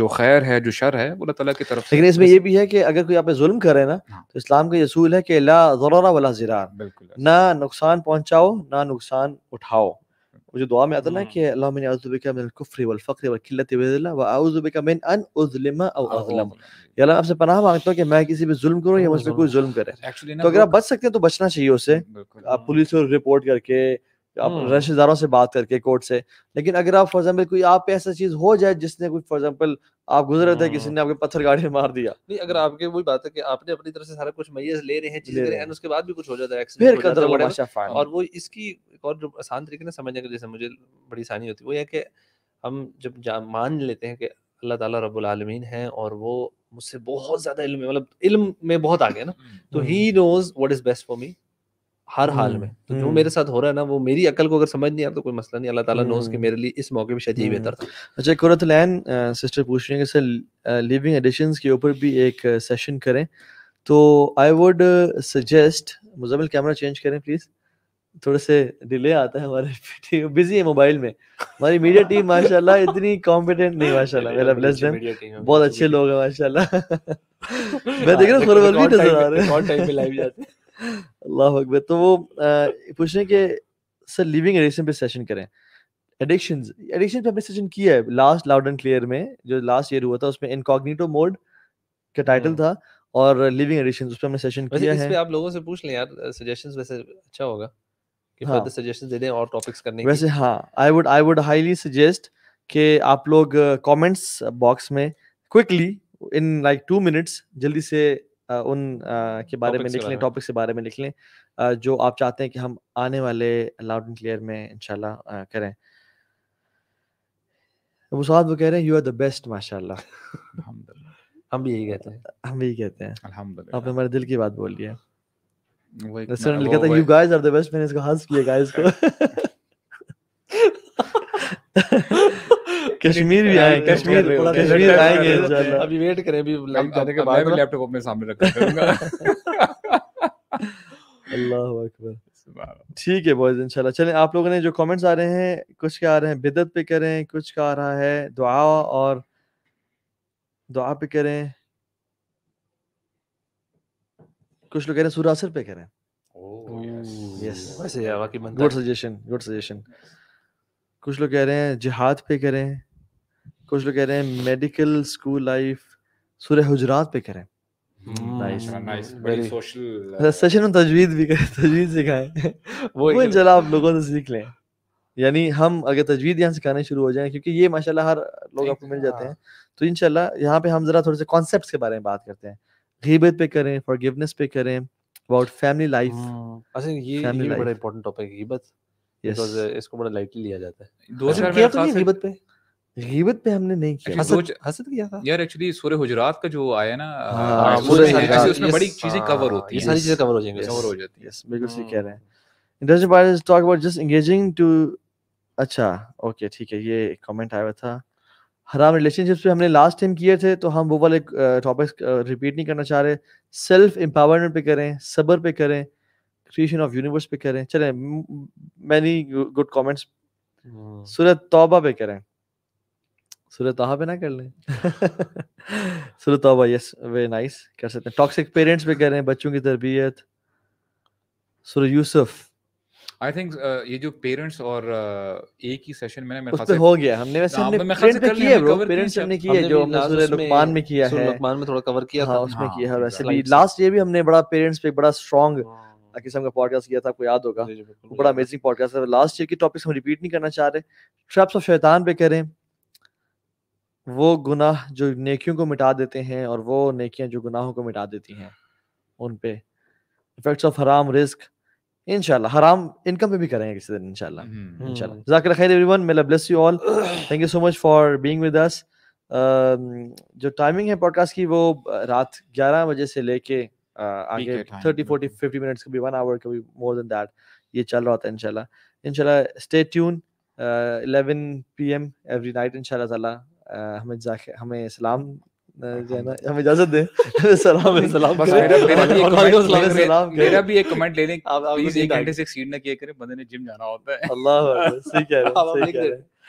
जो खैर है जो शर है वो अल्लाह की तरफ लेकिन इसमें ये भी है कि अगर कोई आप जुल्म करे ना हाँ। तो इस्लाम का यसूल है कि ला जरारा वाला जरार बिल्कुल ना नुकसान पहुंचाओ ना नुकसान उठाओ मुझे दुआ में आता ना हाँ। कि अल्लाह मैंने अऊजुबिका मिन कुफ्र वल फक्र वल किल्लत व वल व अऊजुबिका मिन अन उजलिमा अव अजलम या अल्लाह आपसे पनाह मांगता हूं कि मैं किसी पे जुल्म करूं या मुझ पे कोई जुल्म करे तो अगर आप बच सकते हैं तो बचना चाहिए उसे आप हाँ। पुलिस को रिपोर्ट करके आप हम्म। रिश्तेदारों से बात करके कोर्ट से लेकिन अगर आप फॉर एग्जाम्पल कोई आप पे ऐसा चीज हो जाए जिसने कोई फॉर एग्जाम्पल आप गुजर रहे थे किसी हम्म। ने आपके पत्थर गाड़ी मार दिया नहीं अगर आपके वही बात है कि आपने अपनी तरफ से सारा कुछ मैयज ले रहे हैं चीज ले रहे हैं उसके बाद भी कुछ हो जाता है एक्सीडेंट फिर कदर और वो इसकी एक और जो आसान तरीके ना समझने का जैसे मुझे बड़ी आसानी होती है वो है कि हम जब मान लेते हैं कि अल्लाह ताला रब्बुल आलमीन है और वो मुझसे बहुत ज्यादा इल्म मतलब इल्म में बहुत आगे ना हम्म। तो he knows what is best for me हर हाल में हम्म, तो जो मेरे हम्म। साथ हो रहा है ना वो मेरी अकल को अगर समझ नहीं आता तो कोई मसला नहीं अल्लाह ताला नोस कि हम्म। मेरे लिए इस मौके पे शायद यही बेहतर था अच्छा कुरत लैन सिस्टर पूछ रही है कि सर लिविंग एडिशंस के ऊपर भी एक सेशन करें तो I would suggest Muzammil camera change करें प्लीज़ थोड़े से डिले आता है हमारे बिजी है मोबाइल में हमारी मीडिया टीम माशाल्लाह इतनी कॉम्पिटेंट नहीं माशाल्लाह मेरा ब्लेस देम बहुत अच्छे लोग हैं माशाल्लाह मैं हाँ, देख रहा हूँ नजर आ रहे हैं अल्लाह अकबर तो वो पूछ रहे हैं कि सर लिविंग एडिक्शन पे सेशन करें एडिक्शन एडिक्शन पे हमने सेशन किया है लास्ट लाउड एंड क्लियर में जो लास्ट ईयर हुआ था उसमें इनकॉग्निटो मोड का टाइटल हाँ। था और लिविंग एडिशन उस पर हमने सेशन किया है इस पे आप लोगों से पूछ लें यार सजेशंस वैसे अच्छा होगा कि हाँ, सजेशंस दे दें और टॉपिक्स करने के वैसे हाँ I would I would highly suggest कि आप लोग कमेंट्स बॉक्स में quickly in like two minutes जल्दी से उन के बारे में लिख लें टॉपिक्स के बारे में लिख लें जो आप चाहते हैं कि हम आने वाले लाउड एंड क्लियर में इनशाला करें मुसाद वो कह रहे हैं यू आर द बेस्ट माशाल्लाह हम भी यही कहते हैं हम भी यही कहते हैं अल्हम्दुलिल्लाह आपने हमारे दिल की बात बोल दी है रेस्टोरेंट लिखा था you guys are the best मैंने इसको हंस किया गाइस को कश्मीर भी आए कश्मीर कश्मीर आएंगे अभी वेट करें अभी लाइव जाने के बाद मैं लैपटॉप अपने सामने रखा करूंगा अल्लाह हू अकबर ठीक है बॉयज इंशाल्लाह चलें आप लोगों ने जो कमेंट्स आ रहे हैं कुछ क्या आ रहे हैं बिदत पे करें कुछ का आ रहा है दुआ और दुआ पे करें कुछ लोग कह रहे हैं सूरासर पे करें गुड सजेशन गुड सजेशन कुछ लोग कह रहे हैं जिहाद पे करें कुछ लोग कह रहे हैं मेडिकल स्कूल लाइफ सूर्य हुजरात पे करें सेशन hmm, hmm, uh, अच्छा, में भी करें सिखाएं वो आप लोगों से सीख लें यानी हम अगर यहाँ सिखाने शुरू हो जाए क्योंकि ये माशाल्लाह हर लोग आपको मिल जाते हाँ। हैं तो इनशाला यहाँ पे हम जरा थोड़े से कॉन्सेप्ट के बारे में बात करते हैं पे करें फॉरगिवनेस पे करें अबाउट फैमिली लाइफ अच्छा ये ये बड़ा इंपॉर्टेंट टॉपिक है यस uh, इसको बड़ा लाइटली लिया जाता है अच्छा, तो पे गीबत पे हमने नहीं किया हसद हसद किया था यार एक्चुअली सूर्य हुजरात का जो आया ना हाँ, हाँ तो उसमें बड़ी चीजें कवर हाँ, होती है सारी चीजें कवर हो जाएंगी कवर हो जाती है बिल्कुल सही हाँ। कह रहे हैं industrial buyers talk about just engaging to अच्छा ओके ठीक है ये कमेंट आया था हराम रिलेशनशिप्स पे हमने लास्ट टाइम किए थे तो हम वो वाले टॉपिक्स रिपीट नहीं करना चाह रहे सेल्फ एम्पावरमेंट पे करें सबर पे करें क्रिएशन ऑफ यूनिवर्स पे करें चलें मैनी गुड कमेंट्स सूरत तौबा पे करें सूर्य तहा तो पे ना कर लें सूर्य तौबा यस वेरी नाइस कर सकते हैं टॉक्सिक पेरेंट्स भी कर रहे हैं बच्चों की तरबियत सूर्य यूसुफ आई थिंक uh, ये जो पेरेंट्स और uh, एक ही सेशन मैंने मेरे ख्याल हो गया हमने वैसे हाँ, हमने पेरेंट कर किया ब्रो पेरेंट्स हमने किए जो हमने सूरह लुकमान में किया है लुकमान में थोड़ा कवर किया हाँ, था उसमें हाँ, किया है वैसे भी लास्ट ये भी हमने बड़ा पेरेंट्स पे बड़ा स्ट्रांग किस्म का पॉडकास्ट किया था आपको याद होगा बड़ा अमेजिंग पॉडकास्ट है लास्ट ईयर की टॉपिक्स हम रिपीट नहीं करना चाह रहे ट्रैप्स ऑफ शैतान पे करें वो गुनाह जो नेकियों को मिटा देते हैं और वो नेकियां जो गुनाहों को मिटा देती हैं उन पे इफेक्ट्स ऑफ हराम रिस्क इनशाला हराम इनकम पे भी करेंगे किसी दिन इनशाला हम्म। हम्म। जाकिर खैर everyone bless you all thank you so much for being with us जो टाइमिंग है पॉडकास्ट की वो रात 11 बजे से लेके आगे 30 40 50 मिनट्स कभी 1 आवर कभी मोर देन दैट ये चल रहा था इनशाला इनशाला स्टे ट्यून एवरी नाइट इनशाला हमें जाके हमें इस्लाम जो है इजाजत दें सलाम सलाम मेरा भी एक कमेंट ले लें आप एक घंटे से एक्सीड ना करें बंदे ने जिम जाना होता है अल्लाह सही कह रहे